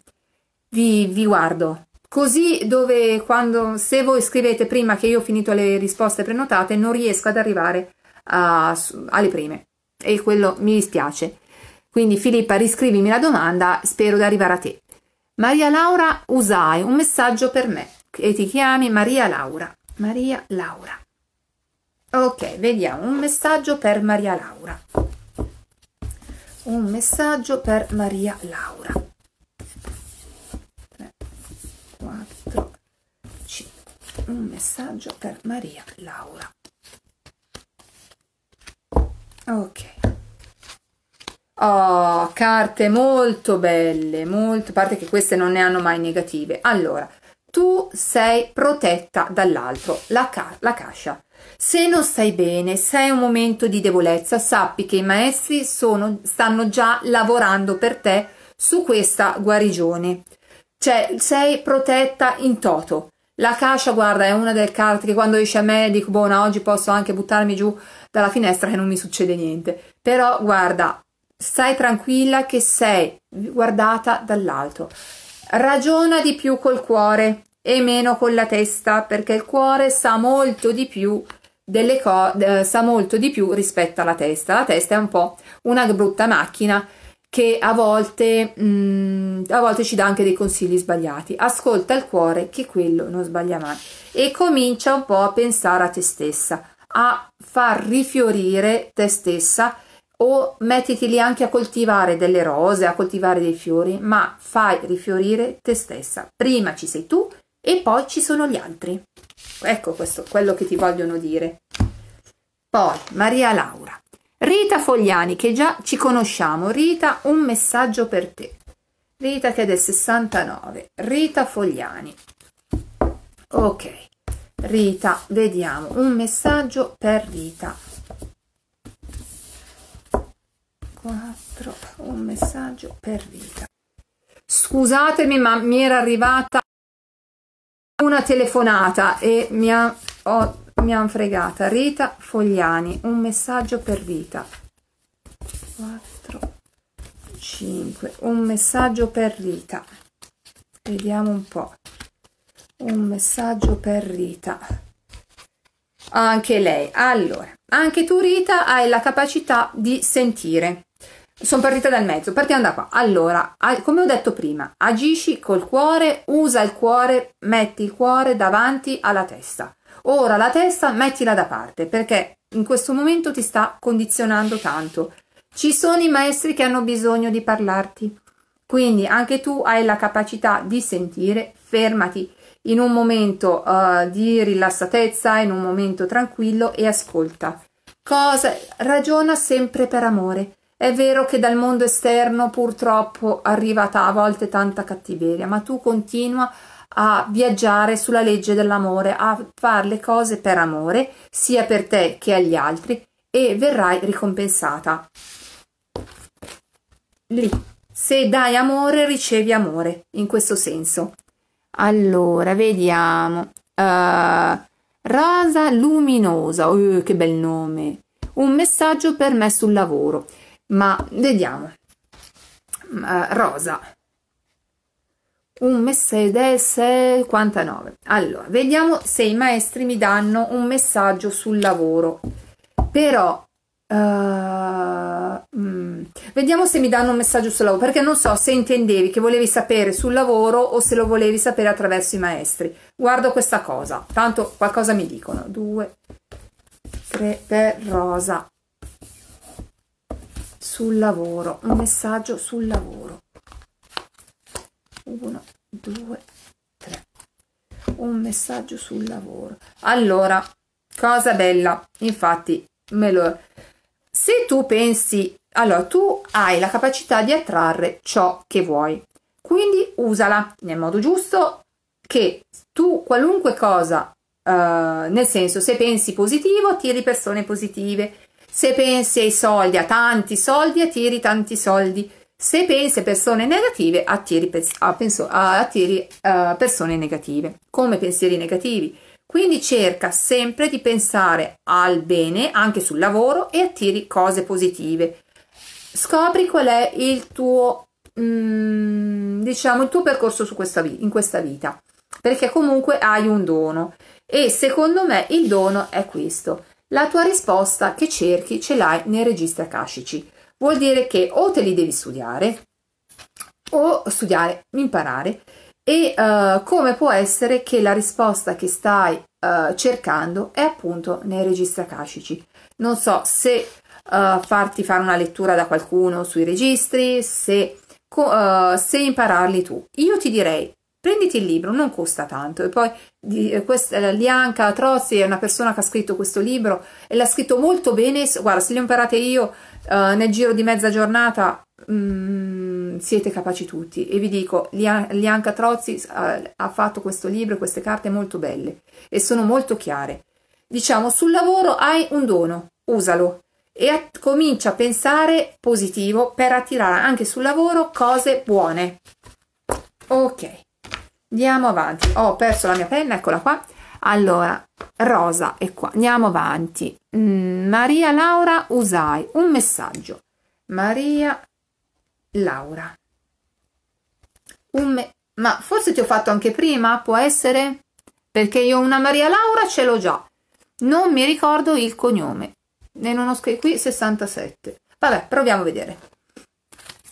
vi, vi guardo, Così dove quando se voi scrivete prima che io ho finito le risposte prenotate non riesco ad arrivare a, alle prime e quello mi dispiace. Quindi Filippa riscrivimi la domanda, spero di arrivare a te. Maria Laura Usai, un messaggio per me. E ti chiami Maria Laura. Maria Laura. Ok, vediamo un messaggio per Maria Laura. Un messaggio per Maria Laura. 3, 4, 5. Un messaggio per Maria Laura. Ok. Oh, carte molto belle, molto, a parte che queste non ne hanno mai negative. Allora, tu sei protetta dall'altro, la, ca- la cascia. Se non stai bene, se è un momento di debolezza, sappi che i maestri sono, stanno già lavorando per te su questa guarigione. Cioè, sei protetta in toto. La cascia, guarda, è una delle carte che quando esce a me dico, buona, oggi posso anche buttarmi giù dalla finestra che non mi succede niente. Però, guarda, stai tranquilla che sei guardata dall'alto. Ragiona di più col cuore e meno con la testa, perché il cuore sa molto di più delle cose, eh, sa molto di più rispetto alla testa. La testa è un po' una brutta macchina che a volte, mh, mm, a volte ci dà anche dei consigli sbagliati. Ascolta il cuore che quello non sbaglia mai e comincia un po' a pensare a te stessa, a far rifiorire te stessa o mettiti lì anche a coltivare delle rose, a coltivare dei fiori, ma fai rifiorire te stessa. Prima ci sei tu e poi ci sono gli altri. Ecco questo, quello che ti vogliono dire. Poi Maria Laura. Rita Fogliani, che già ci conosciamo. Rita, un messaggio per te. Rita che è del 69. Rita Fogliani. Ok. Rita, vediamo un messaggio per Rita. 4 un messaggio per vita scusatemi ma mi era arrivata una telefonata e mi ha, oh, mi ha fregata Rita Fogliani un messaggio per vita 4 5 un messaggio per Rita vediamo un po' un messaggio per Rita anche lei allora anche tu Rita hai la capacità di sentire sono partita dal mezzo, partiamo da qua. Allora, come ho detto prima, agisci col cuore, usa il cuore, metti il cuore davanti alla testa. Ora la testa mettila da parte perché in questo momento ti sta condizionando tanto. Ci sono i maestri che hanno bisogno di parlarti, quindi anche tu hai la capacità di sentire, fermati in un momento uh, di rilassatezza, in un momento tranquillo e ascolta. Cosa? Ragiona sempre per amore è vero che dal mondo esterno purtroppo arriva a volte tanta cattiveria, ma tu continua a viaggiare sulla legge dell'amore, a fare le cose per amore, sia per te che agli altri, e verrai ricompensata. Lì, se dai amore, ricevi amore, in questo senso. Allora, vediamo. Uh, Rosa Luminosa, uh, che bel nome. Un messaggio per me sul lavoro ma vediamo uh, rosa un messaggio 59 allora vediamo se i maestri mi danno un messaggio sul lavoro però uh, eh, mh, mm, vediamo se mi danno un messaggio sul lavoro perché non so se intendevi che volevi sapere sul lavoro o se lo volevi sapere attraverso i maestri guardo questa cosa tanto qualcosa mi dicono 2 3 per rosa sul lavoro, un messaggio sul lavoro. 1, 2, 3. Un messaggio sul lavoro. Allora, cosa bella, infatti, me lo... Se tu pensi, allora tu hai la capacità di attrarre ciò che vuoi, quindi usala nel modo giusto che tu qualunque cosa, eh, nel senso se pensi positivo, tiri persone positive, se pensi ai soldi, a tanti soldi, attiri tanti soldi. Se pensi a persone negative, attiri, a penso, a attiri uh, persone negative, come pensieri negativi. Quindi cerca sempre di pensare al bene anche sul lavoro e attiri cose positive. Scopri qual è il tuo, mm, diciamo, il tuo percorso questa in questa vita, perché comunque hai un dono e secondo me il dono è questo. La tua risposta che cerchi ce l'hai nei registri akashici. Vuol dire che o te li devi studiare o studiare, imparare e uh, come può essere che la risposta che stai uh, cercando è appunto nei registri akashici. Non so se uh, farti fare una lettura da qualcuno sui registri, se, se impararli tu. Io ti direi prenditi il libro, non costa tanto e poi di eh, questa, eh, Lianca Trozzi è una persona che ha scritto questo libro e l'ha scritto molto bene. Guarda, se lo imparate io uh, nel giro di mezza giornata mm, siete capaci tutti. E vi dico, Lianca Trozzi ha, ha fatto questo libro e queste carte molto belle e sono molto chiare. Diciamo, sul lavoro hai un dono, usalo e a, comincia a pensare positivo per attirare anche sul lavoro cose buone. Ok andiamo avanti ho perso la mia penna eccola qua allora rosa è qua andiamo avanti mm, maria laura usai un messaggio maria laura un me- ma forse ti ho fatto anche prima può essere perché io una maria laura ce l'ho già non mi ricordo il cognome e non ho scritto qui 67 vabbè proviamo a vedere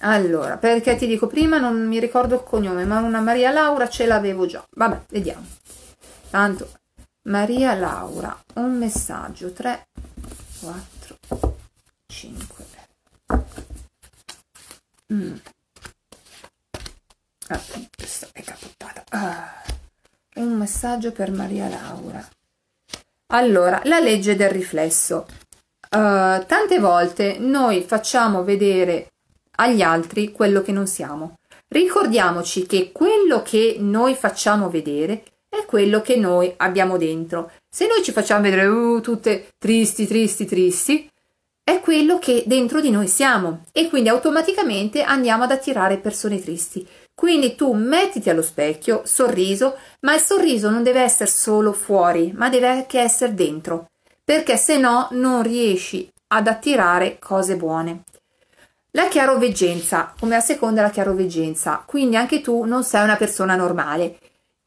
allora, perché ti dico prima, non mi ricordo il cognome, ma una Maria Laura ce l'avevo già. Vabbè, vediamo. Tanto, Maria Laura, un messaggio, 3, 4, 5. Mm. Appunto, ah, questa è capottata. Ah. Un messaggio per Maria Laura. Allora, la legge del riflesso. Uh, tante volte noi facciamo vedere agli altri quello che non siamo. Ricordiamoci che quello che noi facciamo vedere è quello che noi abbiamo dentro. Se noi ci facciamo vedere uh, tutte tristi, tristi, tristi, è quello che dentro di noi siamo e quindi automaticamente andiamo ad attirare persone tristi. Quindi tu mettiti allo specchio, sorriso, ma il sorriso non deve essere solo fuori, ma deve anche essere dentro, perché se no non riesci ad attirare cose buone. La chiaroveggenza, come a seconda la chiaroveggenza, quindi anche tu non sei una persona normale.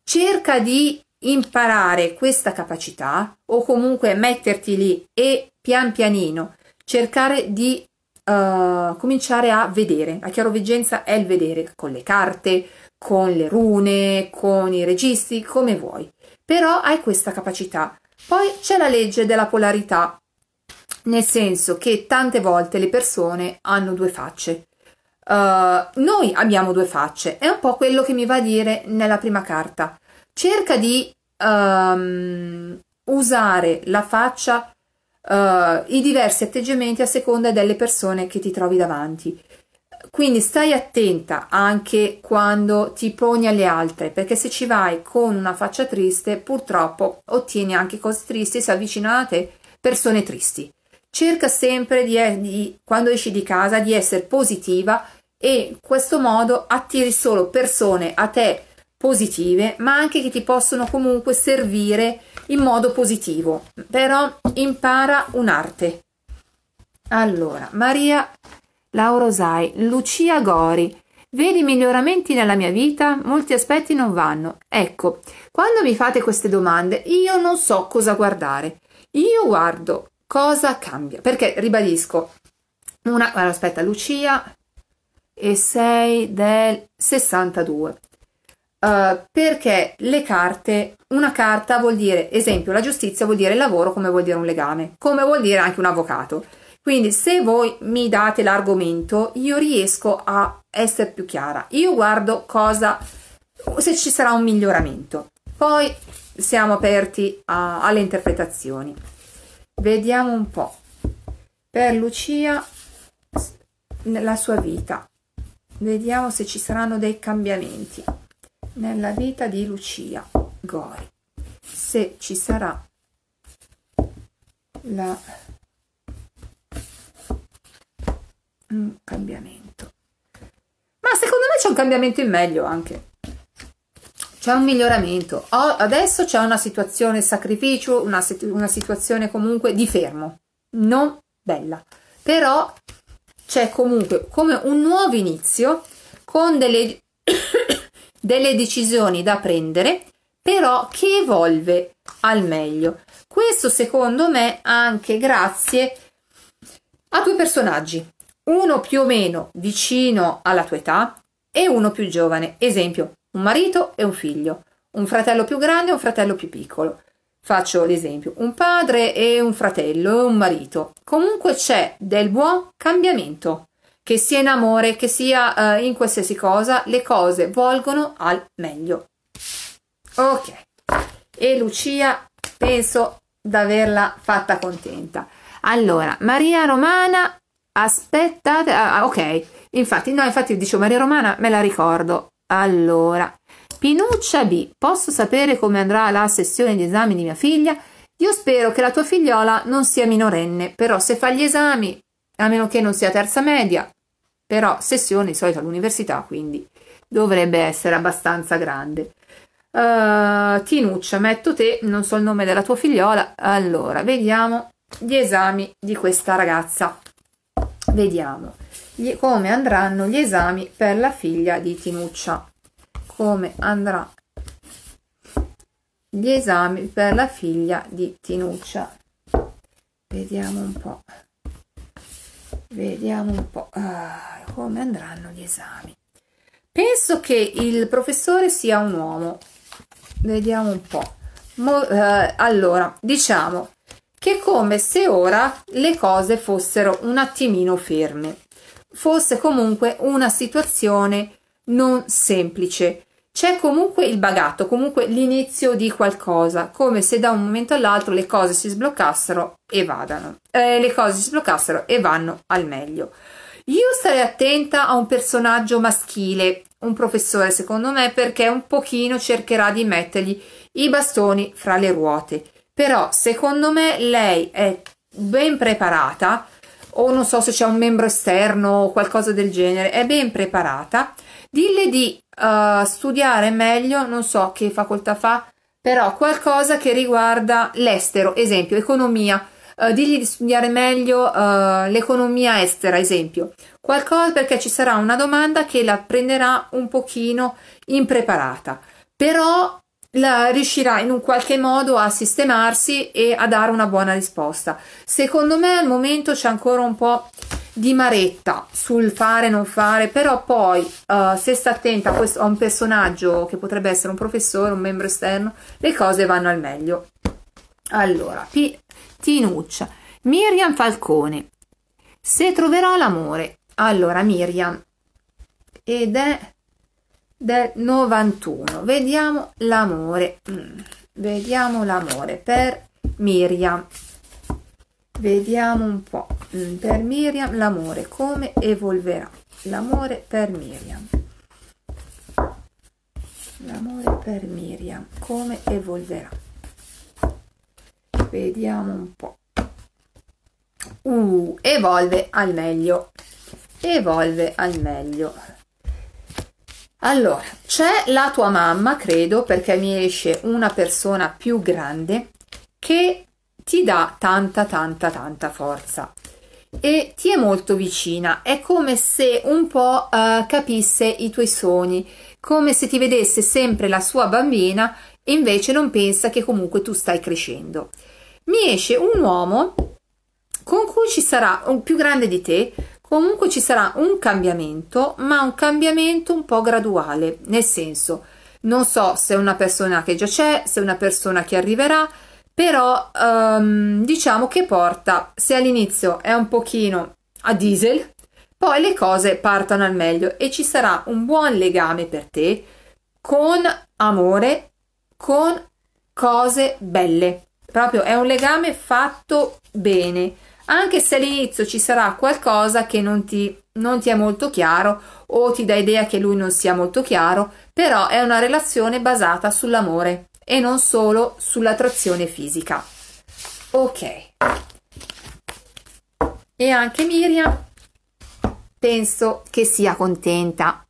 Cerca di imparare questa capacità o comunque metterti lì e pian pianino cercare di uh, cominciare a vedere. La chiaroveggenza è il vedere con le carte, con le rune, con i registri, come vuoi. Però hai questa capacità. Poi c'è la legge della polarità nel senso che tante volte le persone hanno due facce. Uh, noi abbiamo due facce, è un po' quello che mi va a dire nella prima carta. Cerca di um, usare la faccia, uh, i diversi atteggiamenti a seconda delle persone che ti trovi davanti. Quindi stai attenta anche quando ti poni alle altre, perché se ci vai con una faccia triste, purtroppo ottieni anche cose tristi, si avvicinano a te persone tristi cerca sempre di, eh, di, quando esci di casa di essere positiva e in questo modo attiri solo persone a te positive ma anche che ti possono comunque servire in modo positivo però impara un'arte allora Maria Laurosai Lucia Gori Vedi miglioramenti nella mia vita? Molti aspetti non vanno. Ecco, quando mi fate queste domande io non so cosa guardare. Io guardo Cosa cambia? Perché ribadisco, una, allora, aspetta, Lucia e sei del 62. Uh, eh, perché le carte, una carta vuol dire, esempio, la giustizia vuol dire il lavoro come vuol dire un legame, come vuol dire anche un avvocato. Quindi se voi mi date l'argomento, io riesco a essere più chiara. Io guardo cosa, se ci sarà un miglioramento. Poi siamo aperti a, alle interpretazioni. Vediamo un po'. Per Lucia nella sua vita. Vediamo se ci saranno dei cambiamenti nella vita di Lucia Gori. Se ci sarà la... un cambiamento. Ma secondo me c'è un cambiamento in meglio anche c'è un miglioramento. Oh, adesso c'è una situazione sacrificio, una, una situazione comunque di fermo, non bella, però c'è comunque come un nuovo inizio con delle, delle decisioni da prendere, però che evolve al meglio. Questo secondo me anche grazie a due personaggi, uno più o meno vicino alla tua età e uno più giovane. Esempio, un marito e un figlio, un fratello più grande e un fratello più piccolo. Faccio l'esempio, un padre e un fratello e un marito. Comunque c'è del buon cambiamento, che sia in amore, che sia eh, in qualsiasi cosa, le cose volgono al meglio. Ok, e Lucia penso di averla fatta contenta. Allora, Maria Romana, aspetta, ah, ah, ok, infatti, no, infatti dicevo Maria Romana, me la ricordo, allora, Pinuccia B, posso sapere come andrà la sessione di esami di mia figlia? Io spero che la tua figliola non sia minorenne, però se fa gli esami, a meno che non sia terza media, però sessione di solito all'università, quindi dovrebbe essere abbastanza grande. Uh, Tinuccia, metto te, non so il nome della tua figliola. Allora, vediamo gli esami di questa ragazza. Vediamo come andranno gli esami per la figlia di Tinuccia. Come andrà gli esami per la figlia di Tinuccia. Vediamo un po'. Vediamo un po' ah, come andranno gli esami. Penso che il professore sia un uomo. Vediamo un po'. Mo, eh, allora, diciamo che come se ora le cose fossero un attimino ferme fosse comunque una situazione non semplice. C'è comunque il bagatto, comunque l'inizio di qualcosa, come se da un momento all'altro le cose si sbloccassero e vadano. Eh, le cose si sbloccassero e vanno al meglio. Io starei attenta a un personaggio maschile, un professore secondo me, perché un pochino cercherà di mettergli i bastoni fra le ruote. Però secondo me lei è ben preparata o non so se c'è un membro esterno o qualcosa del genere, è ben preparata, dille di uh, studiare meglio, non so che facoltà fa, però qualcosa che riguarda l'estero, esempio economia, uh, digli di studiare meglio uh, l'economia estera, esempio, qualcosa perché ci sarà una domanda che la prenderà un pochino impreparata. Però la, riuscirà in un qualche modo a sistemarsi e a dare una buona risposta. Secondo me al momento c'è ancora un po' di maretta sul fare non fare, però poi uh, se sta attenta a, questo, a un personaggio che potrebbe essere un professore, un membro esterno, le cose vanno al meglio. Allora, P- Tinuccia, Miriam Falcone, se troverò l'amore. Allora, Miriam, ed è del 91. Vediamo l'amore. Mm. Vediamo l'amore per Miriam. Vediamo un po'. Mm, per Miriam l'amore come evolverà. L'amore per Miriam. L'amore per Miriam come evolverà. Vediamo un po'. Uh, evolve al meglio. Evolve al meglio allora, c'è la tua mamma, credo, perché mi esce una persona più grande che ti dà tanta, tanta, tanta forza e ti è molto vicina. È come se un po' uh, capisse i tuoi sogni, come se ti vedesse sempre la sua bambina e invece non pensa che comunque tu stai crescendo. Mi esce un uomo con cui ci sarà un più grande di te, Comunque ci sarà un cambiamento, ma un cambiamento un po' graduale, nel senso non so se è una persona che già c'è, se è una persona che arriverà, però um, diciamo che porta, se all'inizio è un pochino a diesel, poi le cose partono al meglio e ci sarà un buon legame per te con amore, con cose belle. Proprio è un legame fatto bene anche se all'inizio ci sarà qualcosa che non ti, non ti è molto chiaro o ti dà idea che lui non sia molto chiaro, però è una relazione basata sull'amore e non solo sull'attrazione fisica. Ok. E anche Miriam penso che sia contenta.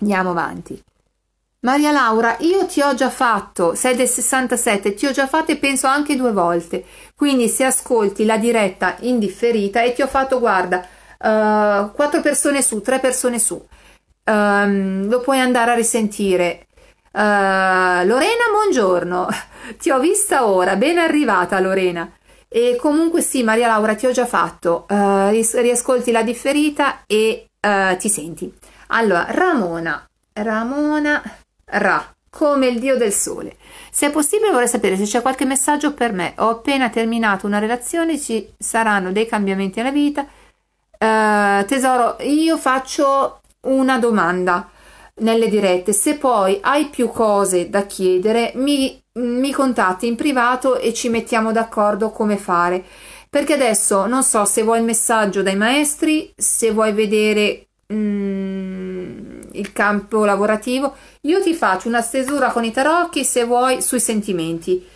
Andiamo avanti. Maria Laura, io ti ho già fatto, sei del 67, ti ho già fatto e penso anche due volte. Quindi se ascolti la diretta indifferita e ti ho fatto, guarda, uh, eh, 4 persone su, 3 persone su, um, lo puoi andare a risentire. Uh, Lorena, buongiorno, ti ho vista ora, ben arrivata Lorena. E comunque sì, Maria Laura, ti ho già fatto, uh, riascolti la differita e uh, ti senti. Allora, Ramona, Ramona Ra, come il dio del sole. Se è possibile vorrei sapere se c'è qualche messaggio per me. Ho appena terminato una relazione, ci saranno dei cambiamenti nella vita. Uh, tesoro, io faccio una domanda nelle dirette. Se poi hai più cose da chiedere, mi, mi contatti in privato e ci mettiamo d'accordo come fare. Perché adesso non so se vuoi il messaggio dai maestri, se vuoi vedere... Mm, il campo lavorativo, io ti faccio una stesura con i tarocchi se vuoi sui sentimenti.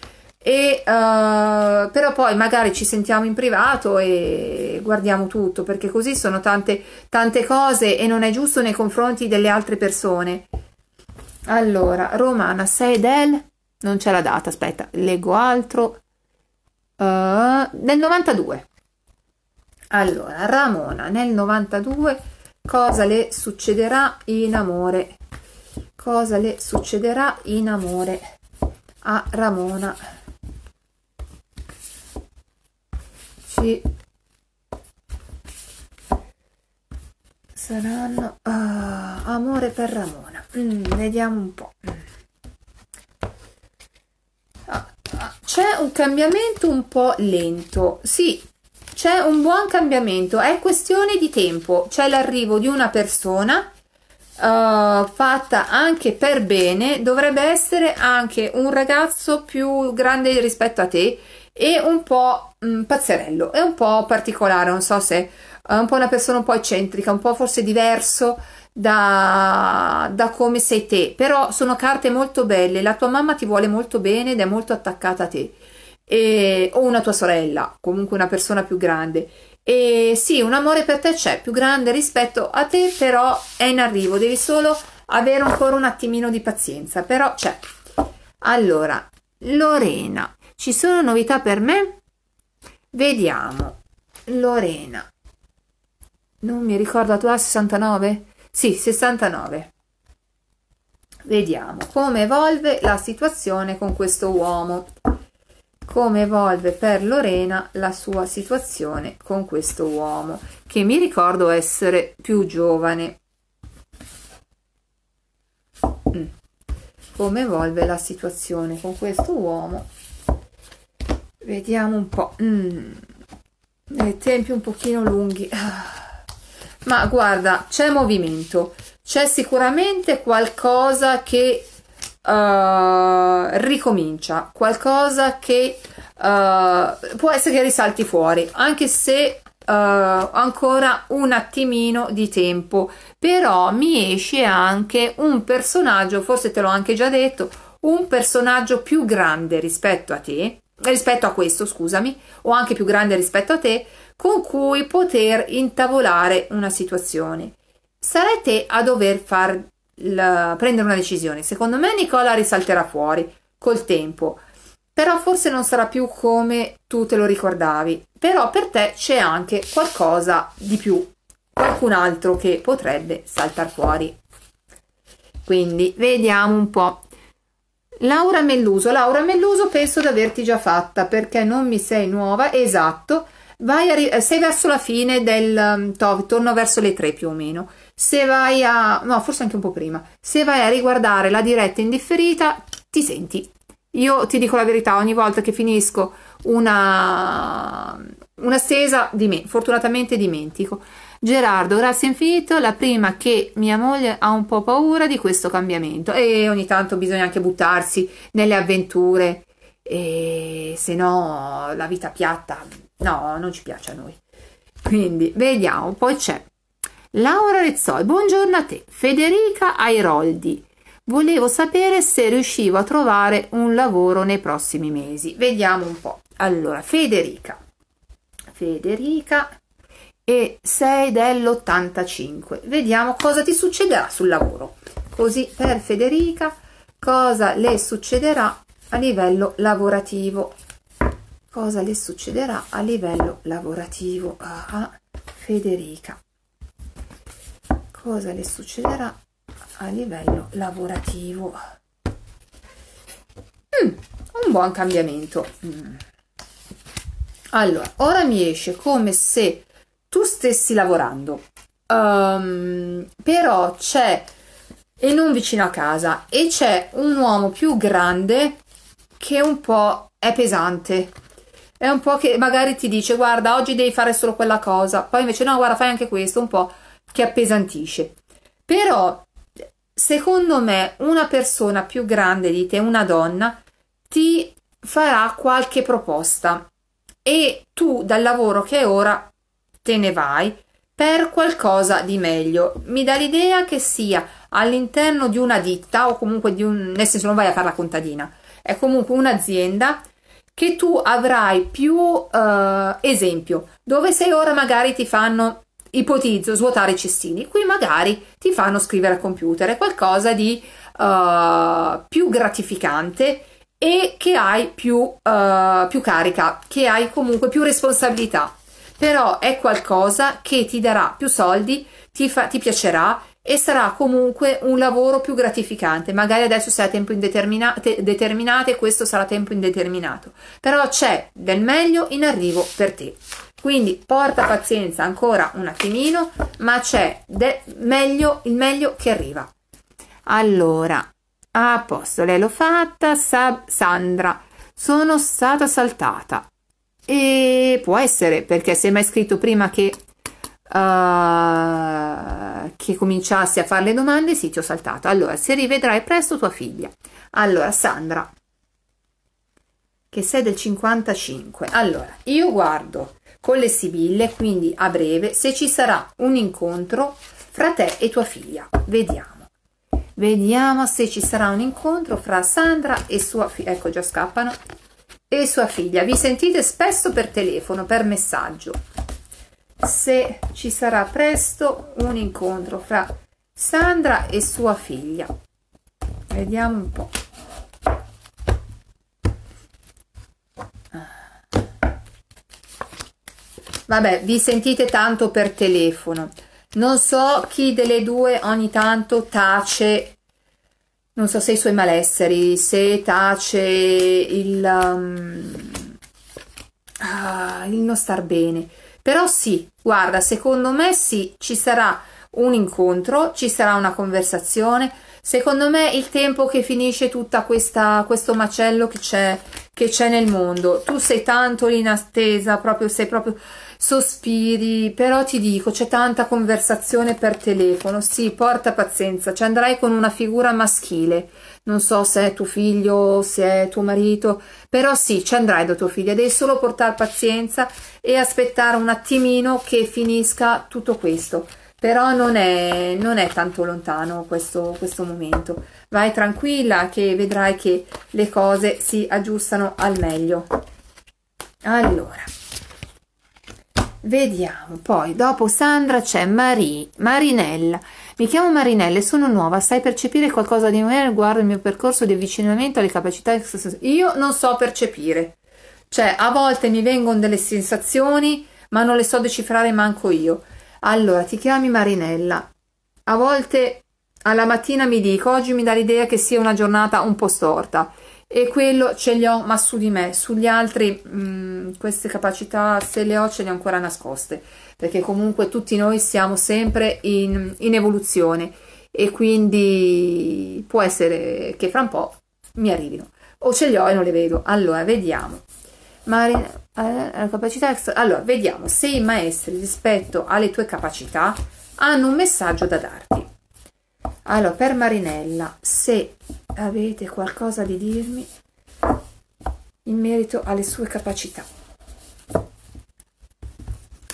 E, uh, però poi magari ci sentiamo in privato e guardiamo tutto perché così sono tante, tante cose e non è giusto nei confronti delle altre persone. Allora, Romana 6 del non c'è la data, aspetta, leggo altro. Uh, nel 92. Allora, Ramona nel 92 Cosa le succederà in amore? Cosa le succederà in amore a Ramona? Ci saranno uh, amore per Ramona. Mm, vediamo un po'. Mm. Ah, ah, c'è un cambiamento un po' lento. Sì, c'è un buon cambiamento, è questione di tempo, c'è l'arrivo di una persona Uh, fatta anche per bene, dovrebbe essere anche un ragazzo più grande rispetto a te e un po' mh, mm, pazzerello, è un po' particolare, non so se è un po' una persona un po' eccentrica, un po' forse diverso da, da come sei te, però sono carte molto belle, la tua mamma ti vuole molto bene ed è molto attaccata a te e, o una tua sorella, comunque una persona più grande. E sì, un amore per te c'è, più grande rispetto a te, però è in arrivo, devi solo avere ancora un attimino di pazienza, però c'è. Allora, Lorena, ci sono novità per me? Vediamo. Lorena. Non mi ricordo la tua 69? Sì, 69. Vediamo come evolve la situazione con questo uomo come evolve per Lorena la sua situazione con questo uomo, che mi ricordo essere più giovane. Mm. Come evolve la situazione con questo uomo? Vediamo un po'. Mm. Eh, tempi un pochino lunghi. Ma guarda, c'è movimento, c'è sicuramente qualcosa che uh, ricomincia, qualcosa che uh, può essere che risalti fuori, anche se Uh, ancora un attimino di tempo però mi esce anche un personaggio forse te l'ho anche già detto un personaggio più grande rispetto a te rispetto a questo scusami o anche più grande rispetto a te con cui poter intavolare una situazione sarai a dover far la, prendere una decisione. Secondo me Nicola risalterà fuori col tempo, però forse non sarà più come tu te lo ricordavi, però per te c'è anche qualcosa di più, qualcun altro che potrebbe saltar fuori. Quindi vediamo un po'. Laura Melluso, Laura Melluso penso di averti già fatta perché non mi sei nuova, esatto, vai a, sei verso la fine del, mm, to, torno verso le tre più o meno se vai a, no forse anche un po' prima, se vai a riguardare la diretta indifferita ti senti. Io ti dico la verità, ogni volta che finisco una, una stesa di me, fortunatamente dimentico. Gerardo, grazie infinito. La prima che mia moglie ha un po' paura di questo cambiamento e ogni tanto bisogna anche buttarsi nelle avventure, e se no la vita piatta, no, non ci piace a noi. Quindi vediamo, poi c'è Laura Rezzoi, buongiorno a te. Federica Airoldi. Volevo sapere se riuscivo a trovare un lavoro nei prossimi mesi. Vediamo un po'. Allora, Federica. Federica e sei dell'85. Vediamo cosa ti succederà sul lavoro. Così per Federica cosa le succederà a livello lavorativo. Cosa le succederà a livello lavorativo? Ah, ah Federica cosa le succederà a livello lavorativo. Mm, un buon cambiamento. Mm. Allora, ora mi esce come se tu stessi lavorando, um, però c'è e non vicino a casa e c'è un uomo più grande che un po' è pesante. È un po' che magari ti dice guarda oggi devi fare solo quella cosa, poi invece no guarda fai anche questo un po' che appesantisce. Però, secondo me, una persona più grande di te, una donna, ti farà qualche proposta e tu dal lavoro che è ora te ne vai per qualcosa di meglio. Mi dà l'idea che sia all'interno di una ditta o comunque di un... nel senso non vai a fare la contadina, è comunque un'azienda che tu avrai più eh, esempio, dove sei ora magari ti fanno ipotizzo svuotare i cestini, qui magari ti fanno scrivere al computer, è qualcosa di uh, più gratificante e che hai più, uh, più carica, che hai comunque più responsabilità, però è qualcosa che ti darà più soldi, ti, fa, ti piacerà e sarà comunque un lavoro più gratificante. Magari adesso sei a tempo indeterminato e questo sarà tempo indeterminato, però c'è del meglio in arrivo per te. Quindi porta pazienza ancora un attimino, ma c'è meglio, il meglio che arriva. Allora, a posto, lei l'ho fatta, Sab Sandra. Sono stata saltata. E può essere perché se mai scritto prima che uh, che cominciassi a fare le domande, sì, ti ho saltato. Allora, se rivedrai presto tua figlia. Allora, Sandra, che sei del 55. Allora, io guardo con le Sibille, quindi a breve, se ci sarà un incontro fra te e tua figlia. Vediamo. Vediamo se ci sarà un incontro fra Sandra e sua figlia. Ecco, già scappano. E sua figlia. Vi sentite spesso per telefono, per messaggio se ci sarà presto un incontro fra Sandra e sua figlia. Vediamo un po'. Vabbè, vi sentite tanto per telefono. Non so chi delle due ogni tanto tace, non so se i suoi malesseri, se tace il, um, ah, il non star bene però sì, guarda, secondo me sì, ci sarà un incontro, ci sarà una conversazione. Secondo me il tempo che finisce tutto questo macello che c'è che c'è nel mondo. Tu sei tanto in attesa, proprio sei proprio sospiri, però ti dico, c'è tanta conversazione per telefono. Sì, porta pazienza, ci andrai con una figura maschile non so se è tuo figlio, se è tuo marito, però sì, ci andrai da tuo figlio, devi solo portare pazienza e aspettare un attimino che finisca tutto questo. Però non è, non è tanto lontano questo, questo momento. Vai tranquilla che vedrai che le cose si aggiustano al meglio. Allora, vediamo. Poi dopo Sandra c'è Marie, Marinella. Mi chiamo Marinella e sono nuova. Sai percepire qualcosa di me riguardo il mio percorso di avvicinamento alle capacità? Io non so percepire. Cioè, a volte mi vengono delle sensazioni, ma non le so decifrare manco io. Allora, ti chiami Marinella. A volte alla mattina mi dico, oggi mi dà l'idea che sia una giornata un po' storta e quello ce li ho ma su di me, sugli altri mh, mm, queste capacità se le ho ce le ho ancora nascoste perché comunque tutti noi siamo sempre in, in evoluzione e quindi può essere che fra un po' mi arrivino o ce li ho e non le vedo allora vediamo Marina, eh, capacità extra. allora vediamo se i maestri rispetto alle tue capacità hanno un messaggio da darti allora, per Marinella, se avete qualcosa di dirmi in merito alle sue capacità.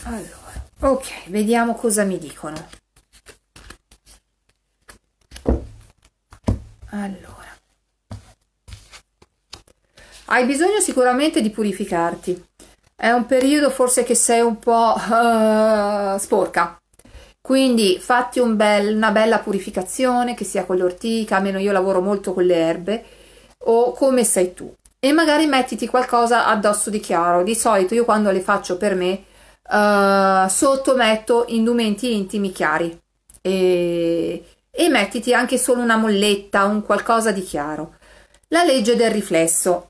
Allora, ok, vediamo cosa mi dicono. Allora. Hai bisogno sicuramente di purificarti. È un periodo forse che sei un po' uh, sporca, quindi fatti un bel, una bella purificazione, che sia con l'ortica, almeno io lavoro molto con le erbe, o come sei tu. E magari mettiti qualcosa addosso di chiaro. Di solito io quando le faccio per me, uh, sotto metto indumenti intimi chiari. E, e mettiti anche solo una molletta, un qualcosa di chiaro. La legge del riflesso,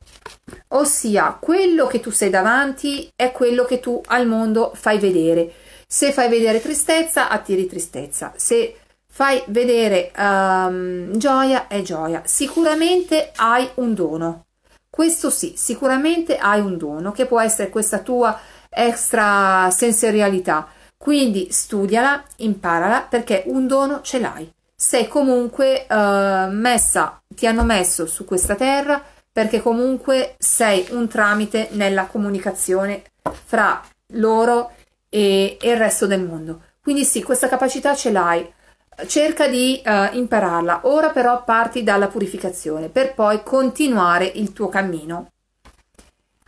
ossia quello che tu sei davanti è quello che tu al mondo fai vedere se fai vedere tristezza, attiri tristezza. Se fai vedere um, gioia, è gioia. Sicuramente hai un dono. Questo sì, sicuramente hai un dono che può essere questa tua extra sensorialità. Quindi studiala, imparala perché un dono ce l'hai. Sei comunque uh, messa, ti hanno messo su questa terra perché comunque sei un tramite nella comunicazione fra loro e e, e il resto del mondo. Quindi sì, questa capacità ce l'hai, cerca di uh, impararla. Ora però parti dalla purificazione per poi continuare il tuo cammino.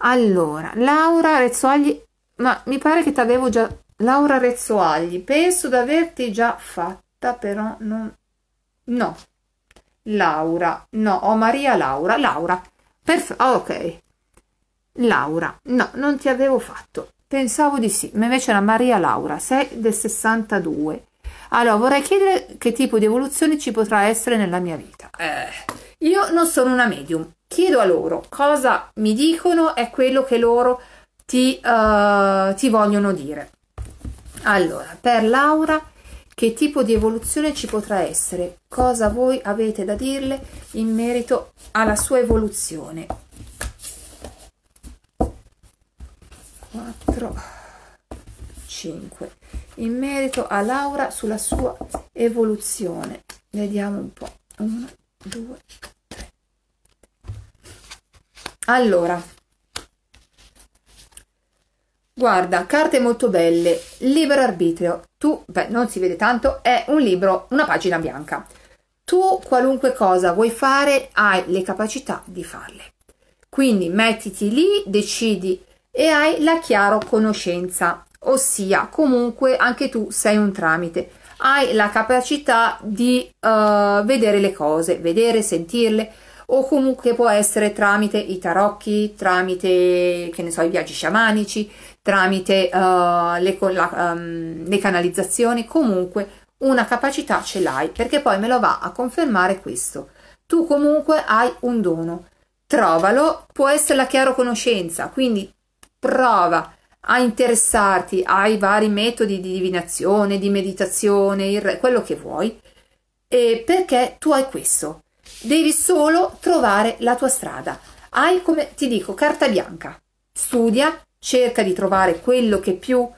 Allora, Laura Rezzoagli, ma mi pare che ti avevo già... Laura Rezzoagli, penso di averti già fatta, però non... No. Laura, no, ho Maria Laura, Laura. Perfetto, ok. Laura, no, non ti avevo fatto. Pensavo di sì, ma invece era Maria Laura, 6 del 62. Allora, vorrei chiedere che tipo di evoluzione ci potrà essere nella mia vita. Eh, io non sono una medium. Chiedo a loro cosa mi dicono è quello che loro ti, uh, ti vogliono dire. Allora, per Laura, che tipo di evoluzione ci potrà essere? Cosa voi avete da dirle in merito alla sua evoluzione? 4, 5. In merito a Laura sulla sua evoluzione. Vediamo un po'. 1, 2, 3. Allora, Guarda, carte molto belle, libero arbitrio. Tu, beh, non si vede tanto, è un libro, una pagina bianca. Tu qualunque cosa vuoi fare, hai le capacità di farle. Quindi mettiti lì, decidi e hai la chiaro conoscenza, ossia comunque anche tu sei un tramite. Hai la capacità di uh, vedere le cose, vedere, sentirle, o comunque può essere tramite i tarocchi, tramite che ne so, i viaggi sciamanici, tramite uh, le, la, um, le, canalizzazioni, comunque una capacità ce l'hai perché poi me lo va a confermare questo. Tu comunque hai un dono, trovalo, può essere la chiaro conoscenza, quindi prova a interessarti ai vari metodi di divinazione, di meditazione, re, quello che vuoi, perché tu hai questo. Devi solo trovare la tua strada. Hai come ti dico carta bianca. Studia, cerca di trovare quello che più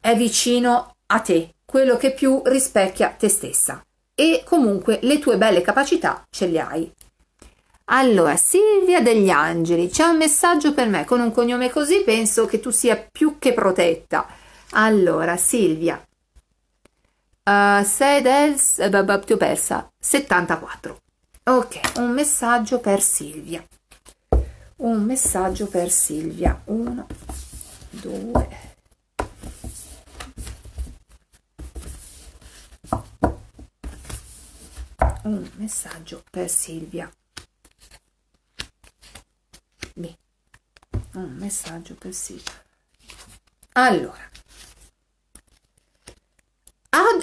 è vicino a te, quello che più rispecchia te stessa e comunque le tue belle capacità ce le hai. Allora, Silvia degli Angeli, c'è un messaggio per me, con un cognome così penso che tu sia più che protetta. Allora, Silvia, uh, sei del... Eh, ti ho persa, 74. Ok, un messaggio per Silvia. Un messaggio per Silvia. Uno, due... Un messaggio per Silvia. B. Ah, un messaggio per Sika. Allora.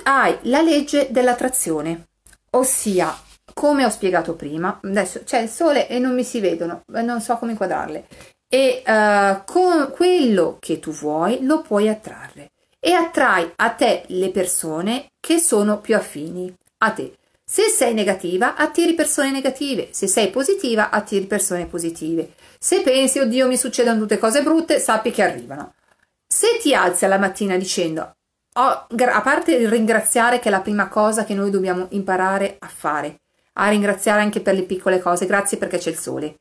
Hai la legge dell'attrazione, ossia, come ho spiegato prima, adesso c'è cioè, il sole e non mi si vedono, eh, non so come inquadrarle, e uh, eh, con quello che tu vuoi lo puoi attrarre e attrai a te le persone che sono più affini a te. Se sei negativa, attiri persone negative. Se sei positiva, attiri persone positive. Se pensi, oddio, mi succedono tutte cose brutte, sappi che arrivano. Se ti alzi alla mattina dicendo, oh, a parte il ringraziare che è la prima cosa che noi dobbiamo imparare a fare, a ringraziare anche per le piccole cose, grazie perché c'è il sole.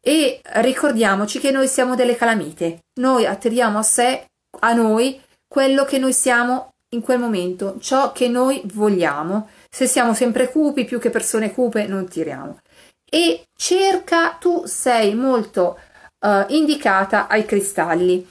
E ricordiamoci che noi siamo delle calamite, noi attiriamo a sé, a noi, quello che noi siamo in quel momento, ciò che noi vogliamo se siamo sempre cupi, più che persone cupe, non tiriamo. E cerca, tu sei molto uh, indicata ai cristalli.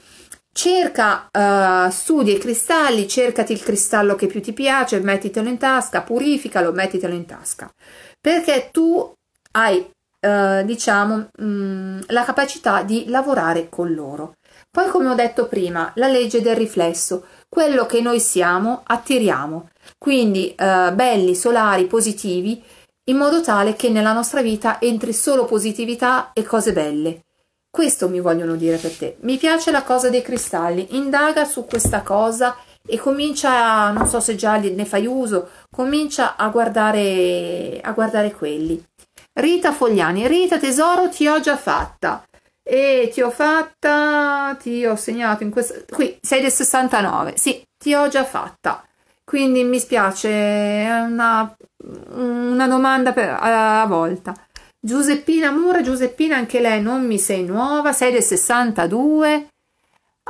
Cerca, uh, eh, studia i cristalli, cercati il cristallo che più ti piace, mettitelo in tasca, purificalo, mettitelo in tasca. Perché tu hai, uh, diciamo, mh, mm, la capacità di lavorare con loro. Poi, come ho detto prima, la legge del riflesso. Quello che noi siamo, attiriamo. Quindi eh, belli, solari, positivi, in modo tale che nella nostra vita entri solo positività e cose belle. Questo mi vogliono dire per te. Mi piace la cosa dei cristalli, indaga su questa cosa e comincia, non so se già ne fai uso, comincia a guardare, a guardare quelli. Rita Fogliani, Rita tesoro ti ho già fatta e ti ho fatta, ti ho segnato in questa, qui sei del 69, sì, ti ho già fatta. Quindi mi spiace, è una, una domanda per, a, a volta. Giuseppina Mura, Giuseppina, anche lei non mi sei nuova, sei del 62,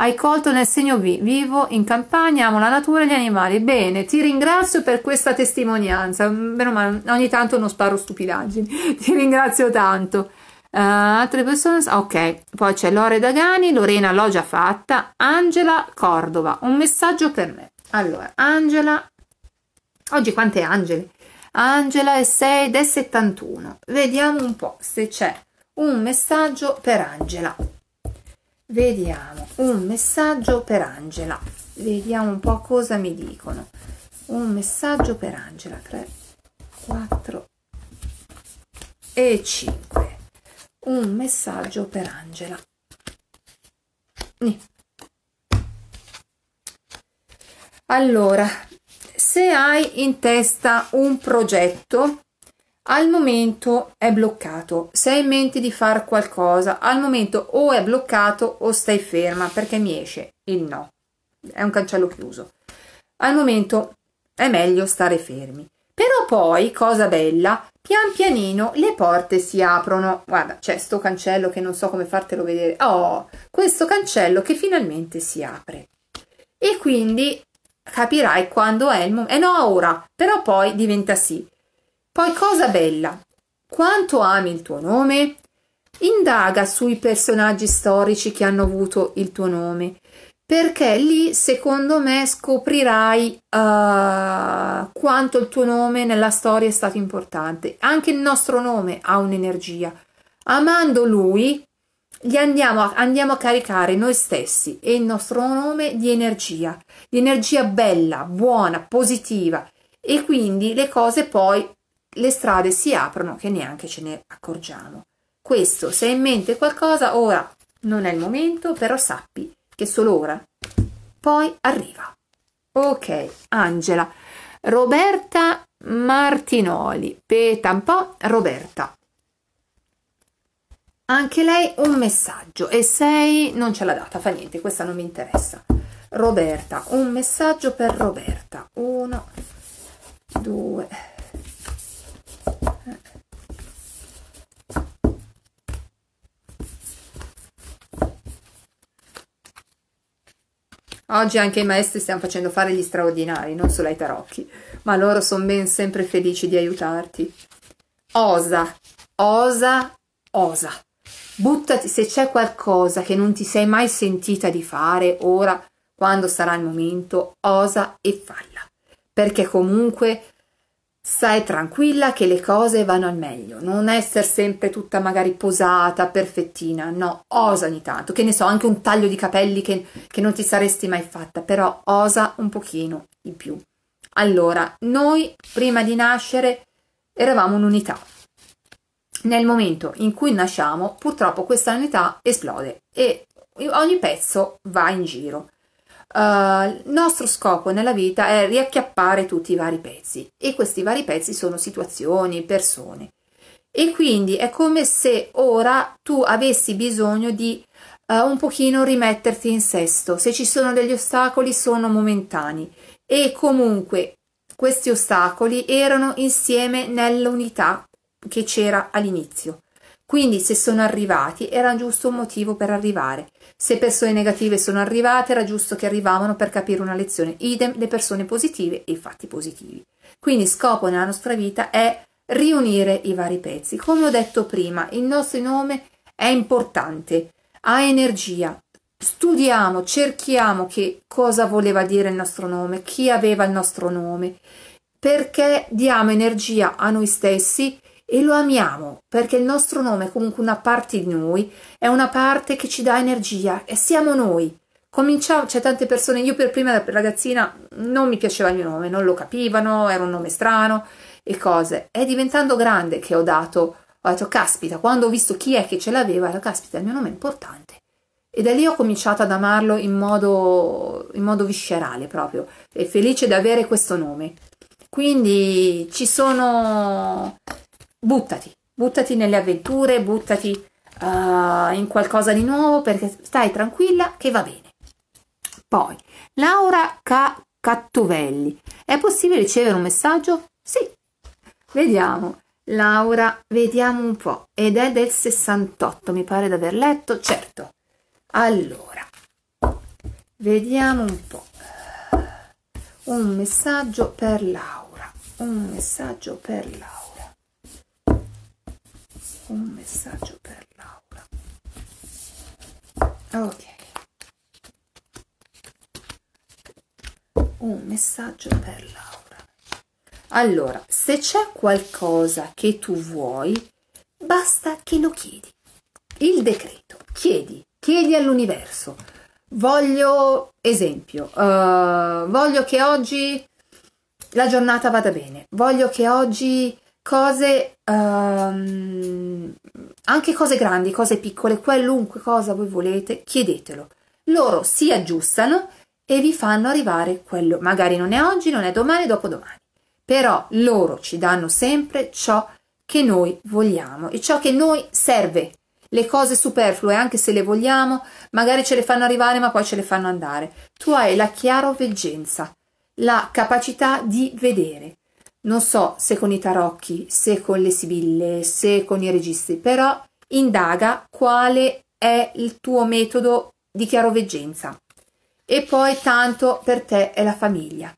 hai colto nel segno vi, vivo, in campagna, amo la natura e gli animali. Bene, ti ringrazio per questa testimonianza, meno male, ogni tanto non sparo stupidaggini, ti ringrazio tanto. Uh, altre persone, ok, poi c'è Lore Dagani, Lorena l'ho già fatta, Angela Cordova, un messaggio per me. Allora, Angela, oggi quante angeli? Angela è 6 ed è 71. Vediamo un po' se c'è un messaggio per Angela. Vediamo un messaggio per Angela. Vediamo un po' cosa mi dicono. Un messaggio per Angela. 3, 4 e 5. Un messaggio per Angela. Nì. Allora, se hai in testa un progetto, al momento è bloccato. Se hai in mente di fare qualcosa, al momento o è bloccato o stai ferma perché mi esce il no. È un cancello chiuso. Al momento è meglio stare fermi. Però poi, cosa bella, pian pianino le porte si aprono. Guarda, c'è sto cancello che non so come fartelo vedere. Oh, questo cancello che finalmente si apre. E quindi capirai quando è il momento. E eh no, ora, però poi diventa sì. Poi cosa bella, quanto ami il tuo nome? Indaga sui personaggi storici che hanno avuto il tuo nome, perché lì secondo me scoprirai uh, quanto il tuo nome nella storia è stato importante. Anche il nostro nome ha un'energia. Amando lui, li andiamo a, andiamo a caricare noi stessi e il nostro nome di energia, di energia bella, buona, positiva e quindi le cose poi, le strade si aprono che neanche ce ne accorgiamo. Questo, se hai in mente qualcosa, ora non è il momento, però sappi che solo ora poi arriva. Ok, Angela. Roberta Martinoli, peta un po', Roberta anche lei un messaggio e sei non ce l'ha data, fa niente, questa non mi interessa. Roberta, un messaggio per Roberta. 1, 2, eh. Oggi anche i maestri stiamo facendo fare gli straordinari, non solo ai tarocchi, ma loro sono ben sempre felici di aiutarti. Osa, osa, osa buttati se c'è qualcosa che non ti sei mai sentita di fare ora, quando sarà il momento, osa e falla, perché comunque stai tranquilla che le cose vanno al meglio, non essere sempre tutta magari posata, perfettina, no, osa ogni tanto, che ne so, anche un taglio di capelli che, che non ti saresti mai fatta, però osa un pochino di più. Allora, noi prima di nascere eravamo un'unità, nel momento in cui nasciamo, purtroppo questa unità esplode e ogni pezzo va in giro. Uh, eh, il nostro scopo nella vita è riacchiappare tutti i vari pezzi e questi vari pezzi sono situazioni, persone. E quindi è come se ora tu avessi bisogno di uh, un pochino rimetterti in sesto. Se ci sono degli ostacoli sono momentanei e comunque questi ostacoli erano insieme nell'unità che c'era all'inizio. Quindi se sono arrivati era giusto un motivo per arrivare. Se persone negative sono arrivate era giusto che arrivavano per capire una lezione. Idem le persone positive e i fatti positivi. Quindi scopo nella nostra vita è riunire i vari pezzi. Come ho detto prima, il nostro nome è importante, ha energia. Studiamo, cerchiamo che cosa voleva dire il nostro nome, chi aveva il nostro nome, perché diamo energia a noi stessi e lo amiamo perché il nostro nome è comunque una parte di noi, è una parte che ci dà energia e siamo noi. Cominciamo, c'è tante persone, io per prima da ragazzina non mi piaceva il mio nome, non lo capivano, era un nome strano e cose. È diventando grande che ho dato, ho detto caspita, quando ho visto chi è che ce l'aveva, ho caspita, il mio nome è importante. E da lì ho cominciato ad amarlo in modo, in modo viscerale proprio, e felice di avere questo nome. Quindi ci sono buttati, buttati nelle avventure, buttati uh, in qualcosa di nuovo perché stai tranquilla che va bene. Poi, Laura Ca- Cattuvelli, è possibile ricevere un messaggio? Sì, vediamo. Laura, vediamo un po', ed è del 68, mi pare di aver letto, certo. Allora, vediamo un po'. Un messaggio per Laura, un messaggio per Laura un messaggio per Laura ok un messaggio per Laura allora se c'è qualcosa che tu vuoi basta che lo chiedi il decreto chiedi chiedi all'universo voglio esempio uh, voglio che oggi la giornata vada bene voglio che oggi cose, um, anche cose grandi, cose piccole, qualunque cosa voi volete, chiedetelo. Loro si aggiustano e vi fanno arrivare quello, magari non è oggi, non è domani, dopodomani, però loro ci danno sempre ciò che noi vogliamo e ciò che noi serve. Le cose superflue, anche se le vogliamo, magari ce le fanno arrivare, ma poi ce le fanno andare. Tu hai la chiaroveggenza, la capacità di vedere non so se con i tarocchi, se con le sibille, se con i registri, però indaga quale è il tuo metodo di chiaroveggenza. E poi tanto per te è la famiglia.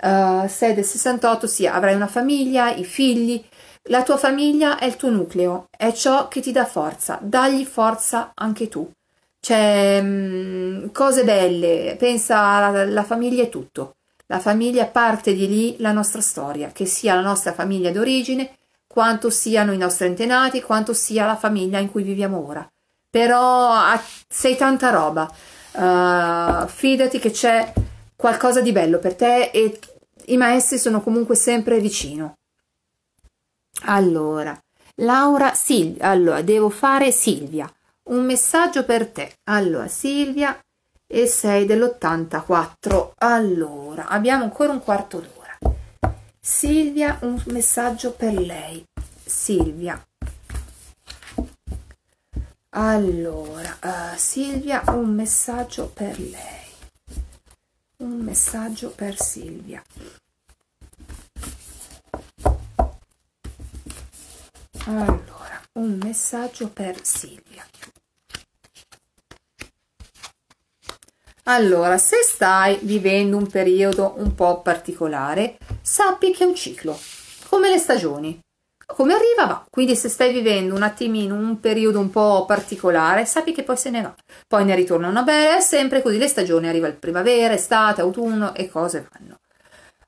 Uh, sei del 68, sì, avrai una famiglia, i figli. La tua famiglia è il tuo nucleo, è ciò che ti dà forza. Dagli forza anche tu. Cioè, mh, mm, cose belle, pensa alla famiglia è tutto. La famiglia parte di lì la nostra storia, che sia la nostra famiglia d'origine, quanto siano i nostri antenati, quanto sia la famiglia in cui viviamo ora. Però ah, sei tanta roba. Uh, fidati che c'è qualcosa di bello per te e i maestri sono comunque sempre vicino. Allora, Laura, Silvia, allora, devo fare Silvia. Un messaggio per te. Allora, Silvia, e 6 dell'84. Allora, abbiamo ancora un quarto d'ora. Silvia, un messaggio per lei. Silvia. Allora, uh, Silvia, un messaggio per lei. Un messaggio per Silvia. Allora, un messaggio per Silvia. Allora, se stai vivendo un periodo un po' particolare, sappi che è un ciclo, come le stagioni. Come arriva va, quindi se stai vivendo un attimino un periodo un po' particolare, sappi che poi se ne va. Poi ne ritorna una bella, è sempre così, le stagioni arriva il primavera, estate, autunno e cose vanno.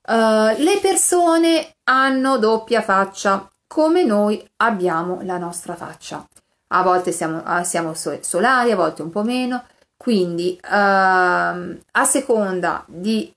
Uh, le persone hanno doppia faccia, come noi abbiamo la nostra faccia. A volte siamo, eh, siamo solari, a volte un po' meno, quindi, uh, a seconda di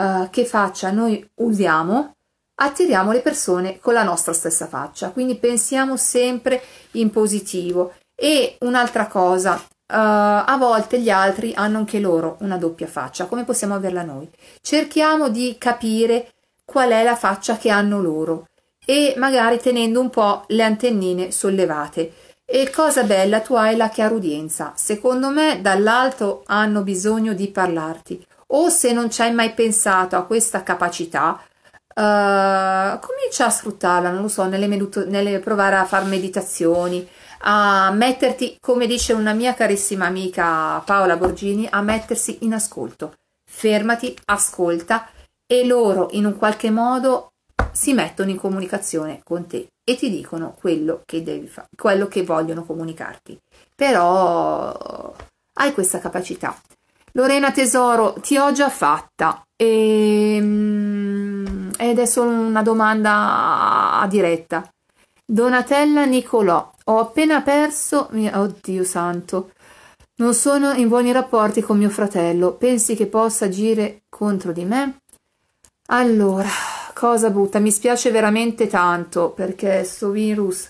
uh, che faccia noi usiamo, attiriamo le persone con la nostra stessa faccia. Quindi pensiamo sempre in positivo. E un'altra cosa, uh, a volte gli altri hanno anche loro una doppia faccia, come possiamo averla noi? Cerchiamo di capire qual è la faccia che hanno loro e magari tenendo un po' le antennine sollevate e cosa bella, tu hai la chiarudienza. Secondo me dall'alto hanno bisogno di parlarti. O se non ci hai mai pensato a questa capacità, Uh, comincia a sfruttarla, non lo so, nelle, nelle provare a fare meditazioni, a metterti, come dice una mia carissima amica Paola Borgini, a mettersi in ascolto. Fermati, ascolta e loro in un qualche modo si mettono in comunicazione con te e ti dicono quello che devi fare, quello che vogliono comunicarti. Però hai questa capacità. Lorena tesoro, ti ho già fatta e, ehm, ed è solo una domanda a diretta. Donatella Nicolò, ho appena perso, oddio santo, non sono in buoni rapporti con mio fratello, pensi che possa agire contro di me? Allora, cosa brutta, mi spiace veramente tanto perché sto virus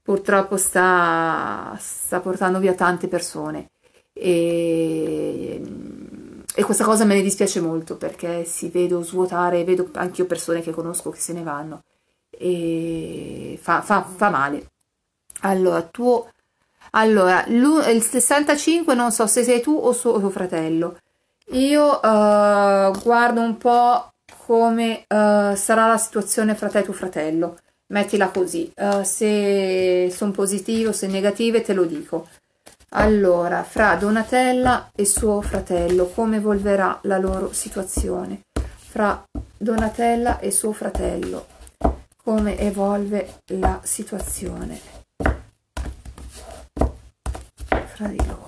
purtroppo sta, sta portando via tante persone e, e, questa cosa me ne dispiace molto perché si vedo svuotare, vedo anche io persone che conosco che se ne vanno e fa, fa, fa male. Allora, tuo... Allora, il 65 non so se sei tu o suo, tuo fratello. Io uh, guardo un po' come uh, sarà la situazione fra te e tuo fratello. Mettila così. Uh, se sono positivo, se negative, te lo dico. Allora, fra Donatella e suo fratello, come evolverà la loro situazione? Fra Donatella e suo fratello, come evolve la situazione fra di loro?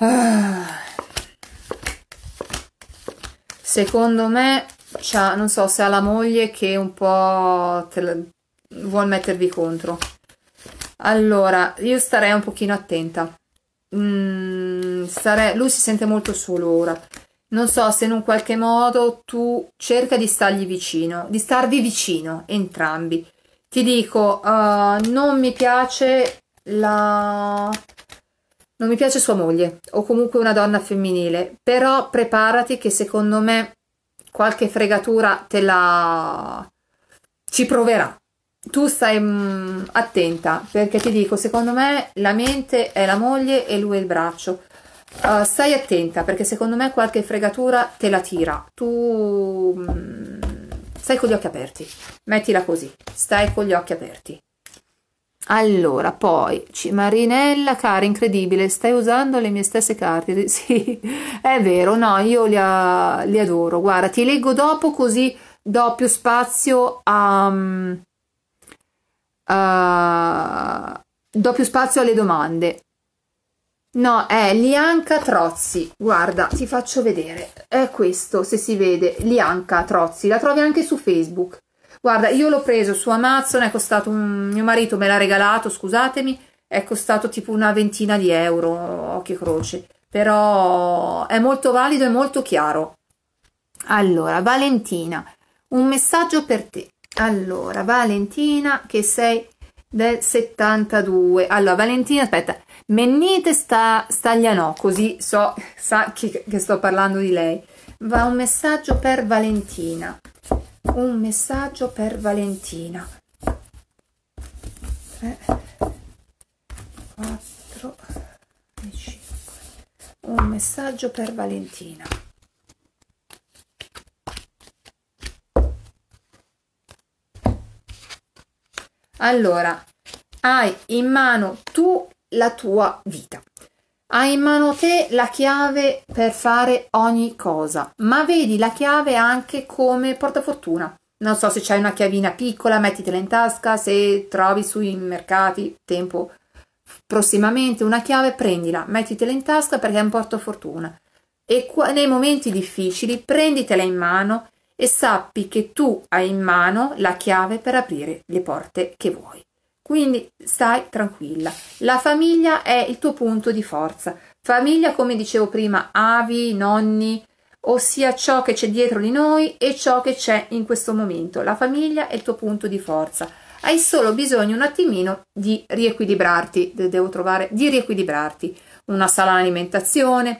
Ah. Secondo me, non so se ha la moglie che un po' la, vuol mettervi contro. Allora, io starei un pochino attenta. Mm, starei, lui si sente molto solo ora. Non so se in un qualche modo tu cerca di stargli vicino, di starvi vicino entrambi. Ti dico, uh, non mi piace la non mi piace sua moglie, o comunque una donna femminile, però preparati che secondo me qualche fregatura te la ci proverà. Tu stai mh, mm, attenta, perché ti dico, secondo me la mente è la moglie e lui è il braccio. Uh, stai attenta, perché secondo me qualche fregatura te la tira. Tu mh, mm, stai con gli occhi aperti, mettila così, stai con gli occhi aperti. Allora, poi, Marinella, cara, incredibile, stai usando le mie stesse carte. Sì, è vero, no, io li, a- li adoro. Guarda, ti leggo dopo così do più spazio a... Mm, a do più spazio alle domande. No, è Lianca Trozzi. Guarda, ti faccio vedere. È questo, se si vede, Lianca Trozzi. La trovi anche su Facebook. Guarda, io l'ho preso su Amazon, è costato un... mio marito me l'ha regalato, scusatemi, è costato tipo una ventina di euro, occhio croce, però è molto valido e molto chiaro. Allora, Valentina, un messaggio per te. Allora, Valentina, che sei del 72. Allora, Valentina, aspetta, Mennite sta, Staglianò, così so sa che, che sto parlando di lei. Va un messaggio per Valentina un messaggio per Valentina 3 4 5 un messaggio per Valentina allora hai in mano tu la tua vita hai in mano te la chiave per fare ogni cosa, ma vedi la chiave anche come portafortuna. Non so se c'hai una chiavina piccola, mettitela in tasca, se trovi sui mercati, tempo prossimamente una chiave, prendila, mettitela in tasca perché è un portafortuna. E qua, nei momenti difficili prenditela in mano e sappi che tu hai in mano la chiave per aprire le porte che vuoi. Quindi stai tranquilla. La famiglia è il tuo punto di forza. Famiglia, come dicevo prima, avi, nonni, ossia ciò che c'è dietro di noi e ciò che c'è in questo momento. La famiglia è il tuo punto di forza. Hai solo bisogno un attimino di riequilibrarti, devo trovare di riequilibrarti una sana alimentazione,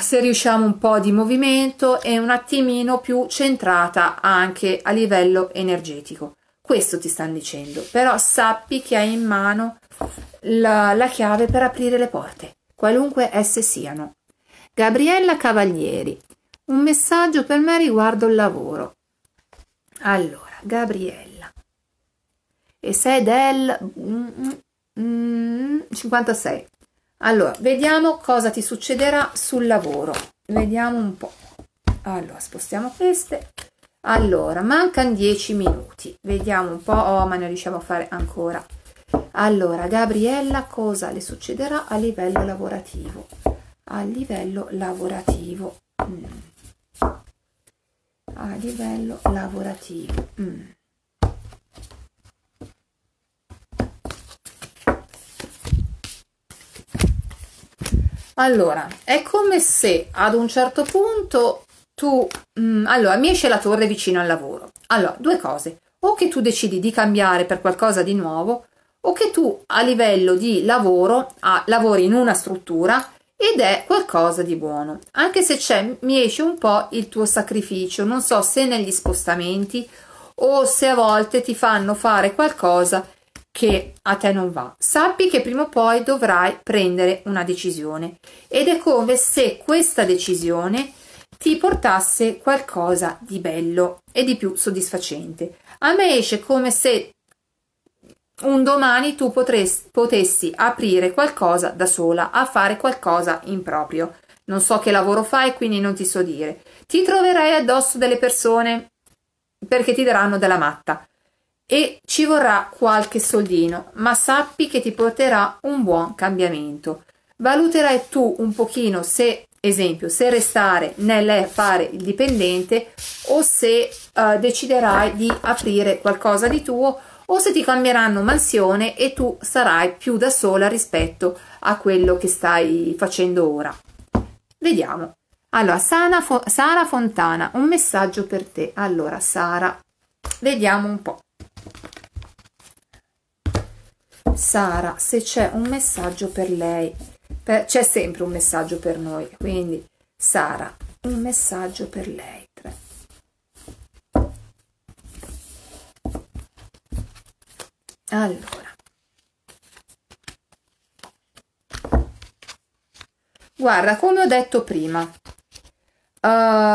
se riusciamo un po' di movimento e un attimino più centrata anche a livello energetico. Questo ti stanno dicendo, però sappi che hai in mano la, la chiave per aprire le porte, qualunque esse siano. Gabriella Cavalieri, un messaggio per me riguardo il lavoro. Allora, Gabriella, e sei del 56. Mm, mm, allora, vediamo cosa ti succederà sul lavoro. Vediamo un po'. Allora, spostiamo queste. Allora, mancano 10 minuti. Vediamo un po'. Oh, ma ne riusciamo a fare ancora. Allora, Gabriella, cosa le succederà a livello lavorativo? A livello lavorativo. Mm. A livello lavorativo. Mm. Allora, è come se ad un certo punto tu... Mh, mm, allora, mi esce la torre vicino al lavoro. Allora, due cose. O che tu decidi di cambiare per qualcosa di nuovo, o che tu a livello di lavoro a, lavori in una struttura ed è qualcosa di buono. Anche se c'è, mi esce un po' il tuo sacrificio, non so se negli spostamenti o se a volte ti fanno fare qualcosa che a te non va. Sappi che prima o poi dovrai prendere una decisione ed è come se questa decisione ti portasse qualcosa di bello e di più soddisfacente. A me esce come se un domani tu potresti, potessi aprire qualcosa da sola, a fare qualcosa in proprio. Non so che lavoro fai, quindi non ti so dire. Ti troverai addosso delle persone perché ti daranno della matta e ci vorrà qualche soldino, ma sappi che ti porterà un buon cambiamento. Valuterai tu un pochino se Esempio, se restare nel fare il dipendente o se eh, deciderai di aprire qualcosa di tuo o se ti cambieranno mansione e tu sarai più da sola rispetto a quello che stai facendo ora. Vediamo. Allora, Sana Fo- Sara Fontana, un messaggio per te. Allora, Sara, vediamo un po'. Sara, se c'è un messaggio per lei c'è sempre un messaggio per noi. Quindi, Sara, un messaggio per lei. Tre. Allora. Guarda, come ho detto prima, uh,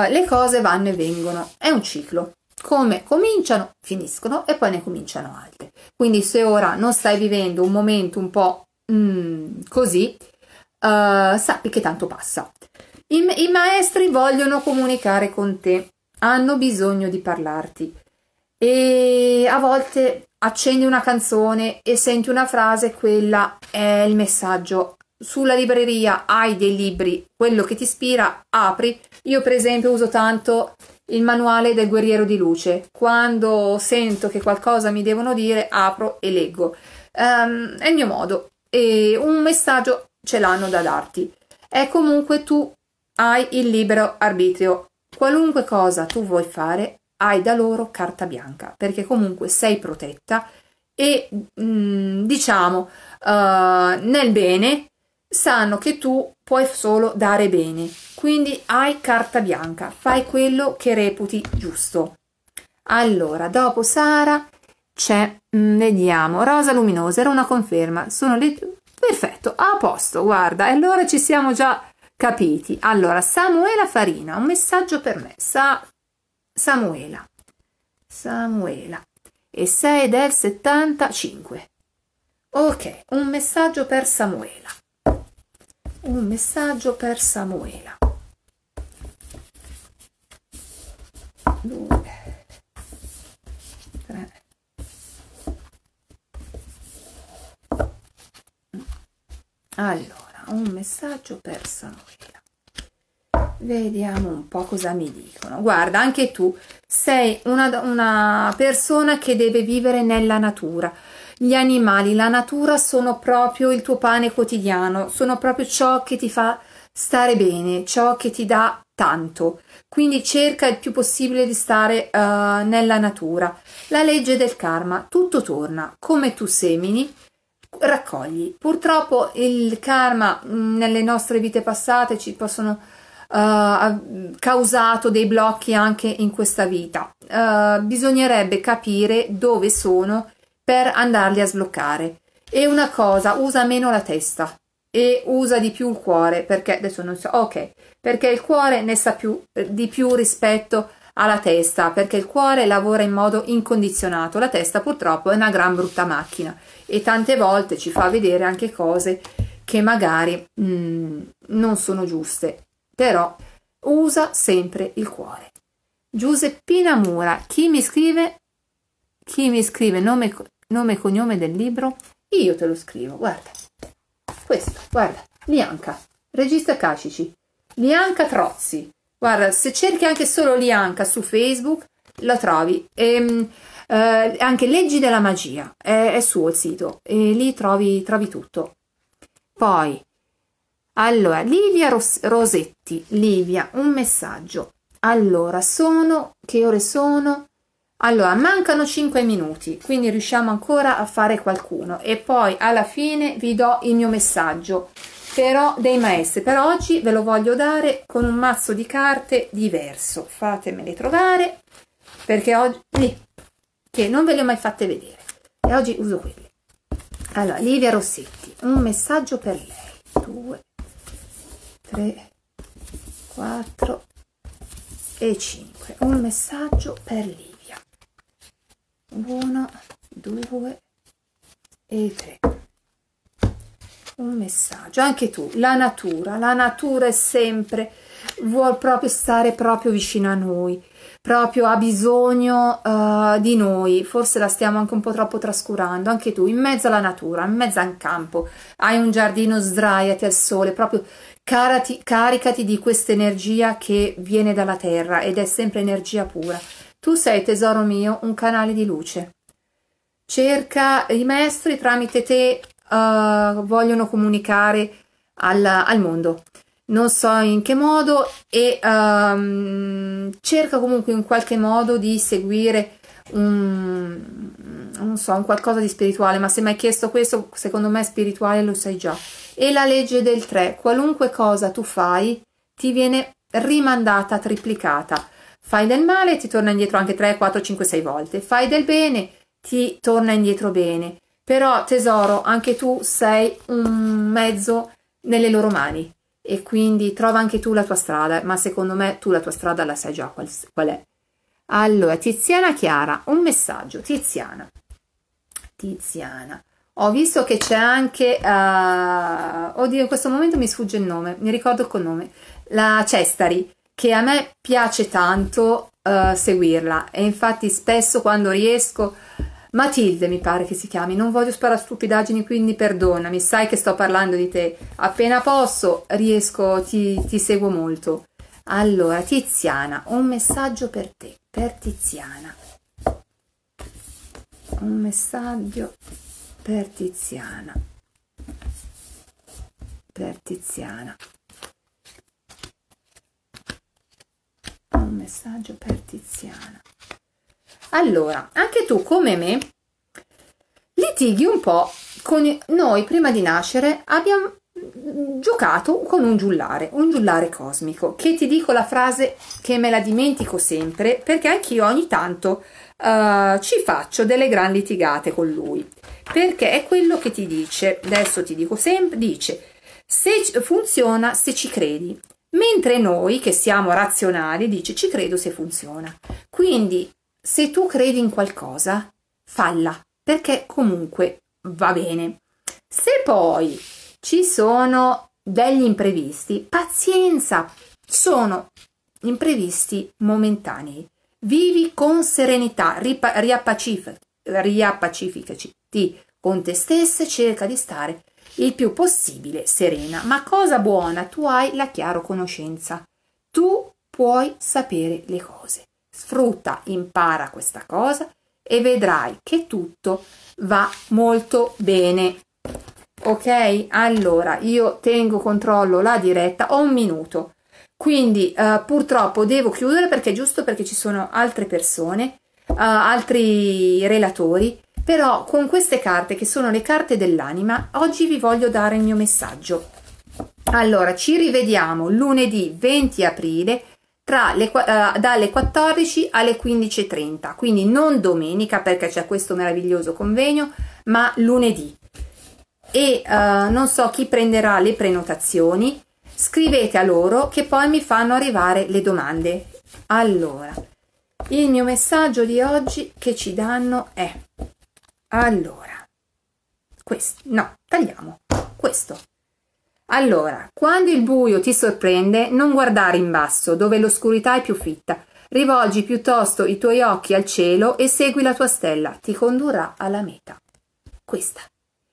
le cose vanno e vengono, è un ciclo. Come cominciano, finiscono e poi ne cominciano altre. Quindi se ora non stai vivendo un momento un po' mm, così, uh, eh, sappi che tanto passa. I, I maestri vogliono comunicare con te, hanno bisogno di parlarti e a volte accendi una canzone e senti una frase, quella è il messaggio. Sulla libreria hai dei libri, quello che ti ispira, apri. Io per esempio uso tanto il manuale del guerriero di luce. Quando sento che qualcosa mi devono dire, apro e leggo. Um, è il mio modo. E un messaggio ce l'hanno da darti. E comunque tu hai il libero arbitrio. Qualunque cosa tu vuoi fare, hai da loro carta bianca, perché comunque sei protetta e mm, diciamo uh, nel bene sanno che tu puoi solo dare bene. Quindi hai carta bianca, fai quello che reputi giusto. Allora, dopo Sara c'è, mm, vediamo, Rosa Luminosa, era una conferma, sono le Perfetto, a posto, guarda, e allora ci siamo già capiti. Allora, Samuela Farina, un messaggio per me. Sa Samuela. Samuela. E sei del 75. Ok, un messaggio per Samuela. Un messaggio per Samuela. Due. allora un messaggio per Samuela vediamo un po' cosa mi dicono guarda anche tu sei una, una persona che deve vivere nella natura gli animali la natura sono proprio il tuo pane quotidiano sono proprio ciò che ti fa stare bene ciò che ti dà tanto quindi cerca il più possibile di stare uh, nella natura la legge del karma tutto torna come tu semini raccogli. Purtroppo il karma mm, nelle nostre vite passate ci possono Uh, causato dei blocchi anche in questa vita. Uh, bisognerebbe capire dove sono per andarli a sbloccare. E una cosa, usa meno la testa e usa di più il cuore, perché adesso non so, ok, perché il cuore ne sa più, eh, di più rispetto alla testa, perché il cuore lavora in modo incondizionato, la testa purtroppo è una gran brutta macchina e tante volte ci fa vedere anche cose che magari mh, mm, non sono giuste, però usa sempre il cuore. Giuseppina Mura, chi mi scrive, chi mi scrive nome, nome e cognome del libro? Io te lo scrivo, guarda. Questo, guarda, Lianca, regista Cacici, Lianca Trozzi. Guarda, se cerchi anche solo Lianca su Facebook, la trovi. Ehm, eh, anche Leggi della Magia, è, è, suo il sito, e lì trovi, trovi tutto. Poi, allora, Livia Ros- Rosetti, Livia, un messaggio. Allora, sono, che ore sono? Allora, mancano 5 minuti, quindi riusciamo ancora a fare qualcuno e poi alla fine vi do il mio messaggio però dei maestri. Per oggi ve lo voglio dare con un mazzo di carte diverso. Fatemele trovare perché oggi che non ve le ho mai fatte vedere e oggi uso quelle allora Livia Rossetti un messaggio per lei 2 3 4 e 5 un messaggio per Livia 1 2 e 3 un messaggio anche tu la natura la natura è sempre vuol proprio stare proprio vicino a noi proprio ha bisogno uh, di noi, forse la stiamo anche un po' troppo trascurando, anche tu, in mezzo alla natura, in mezzo al campo, hai un giardino, sdraiati al sole, proprio carati, caricati di questa energia che viene dalla terra ed è sempre energia pura. Tu sei, tesoro mio, un canale di luce. Cerca i maestri tramite te uh, vogliono comunicare al, al mondo, non so in che modo, e um, cerca comunque in qualche modo di seguire un, non so, un qualcosa di spirituale, ma se mi hai chiesto questo, secondo me spirituale lo sai già. E la legge del 3, qualunque cosa tu fai, ti viene rimandata, triplicata. Fai del male, ti torna indietro anche 3, 4, 5, 6 volte. Fai del bene, ti torna indietro bene. Però tesoro, anche tu sei un mezzo nelle loro mani e quindi trova anche tu la tua strada, ma secondo me tu la tua strada la sai già qual, qual è. Allora, Tiziana Chiara, un messaggio, Tiziana. Tiziana. Ho visto che c'è anche, uh, oddio in questo momento mi sfugge il nome, mi ricordo il cognome, la Cestari, che a me piace tanto uh, seguirla e infatti spesso quando riesco Matilde mi pare che si chiami, non voglio sparare stupidaggini quindi perdonami, sai che sto parlando di te. Appena posso riesco, ti, ti seguo molto. Allora, Tiziana, un messaggio per te, per Tiziana. Un messaggio per Tiziana. Per Tiziana. Un messaggio per Tiziana. Allora, anche tu come me litighi un po' con noi prima di nascere abbiamo mm, giocato con un giullare, un giullare cosmico, che ti dico la frase che me la dimentico sempre perché anch'io ogni tanto uh, ci faccio delle gran litigate con lui, perché è quello che ti dice, adesso ti dico sempre, dice se funziona se ci credi, mentre noi che siamo razionali dice ci credo se funziona. Quindi se tu credi in qualcosa, falla, perché comunque va bene. Se poi ci sono degli imprevisti, pazienza, sono imprevisti momentanei. Vivi con serenità, riappacificaci con te stessa, cerca di stare il più possibile serena. Ma cosa buona, tu hai la chiaro conoscenza. Tu puoi sapere le cose. Sfrutta, impara questa cosa e vedrai che tutto va molto bene. Ok, allora io tengo controllo la diretta, ho un minuto, quindi eh, purtroppo devo chiudere perché è giusto perché ci sono altre persone, eh, altri relatori, però con queste carte che sono le carte dell'anima, oggi vi voglio dare il mio messaggio. Allora, ci rivediamo lunedì 20 aprile le, uh, dalle 14 alle 15.30, quindi non domenica perché c'è questo meraviglioso convegno, ma lunedì. E uh, non so chi prenderà le prenotazioni, scrivete a loro che poi mi fanno arrivare le domande. Allora, il mio messaggio di oggi che ci danno è... Allora, questo, no, tagliamo questo. Allora, quando il buio ti sorprende, non guardare in basso, dove l'oscurità è più fitta. Rivolgi piuttosto i tuoi occhi al cielo e segui la tua stella, ti condurrà alla meta. Questa.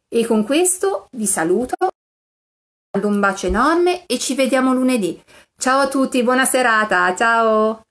E con questo vi saluto, vi mando un bacio enorme e ci vediamo lunedì. Ciao a tutti, buona serata, ciao!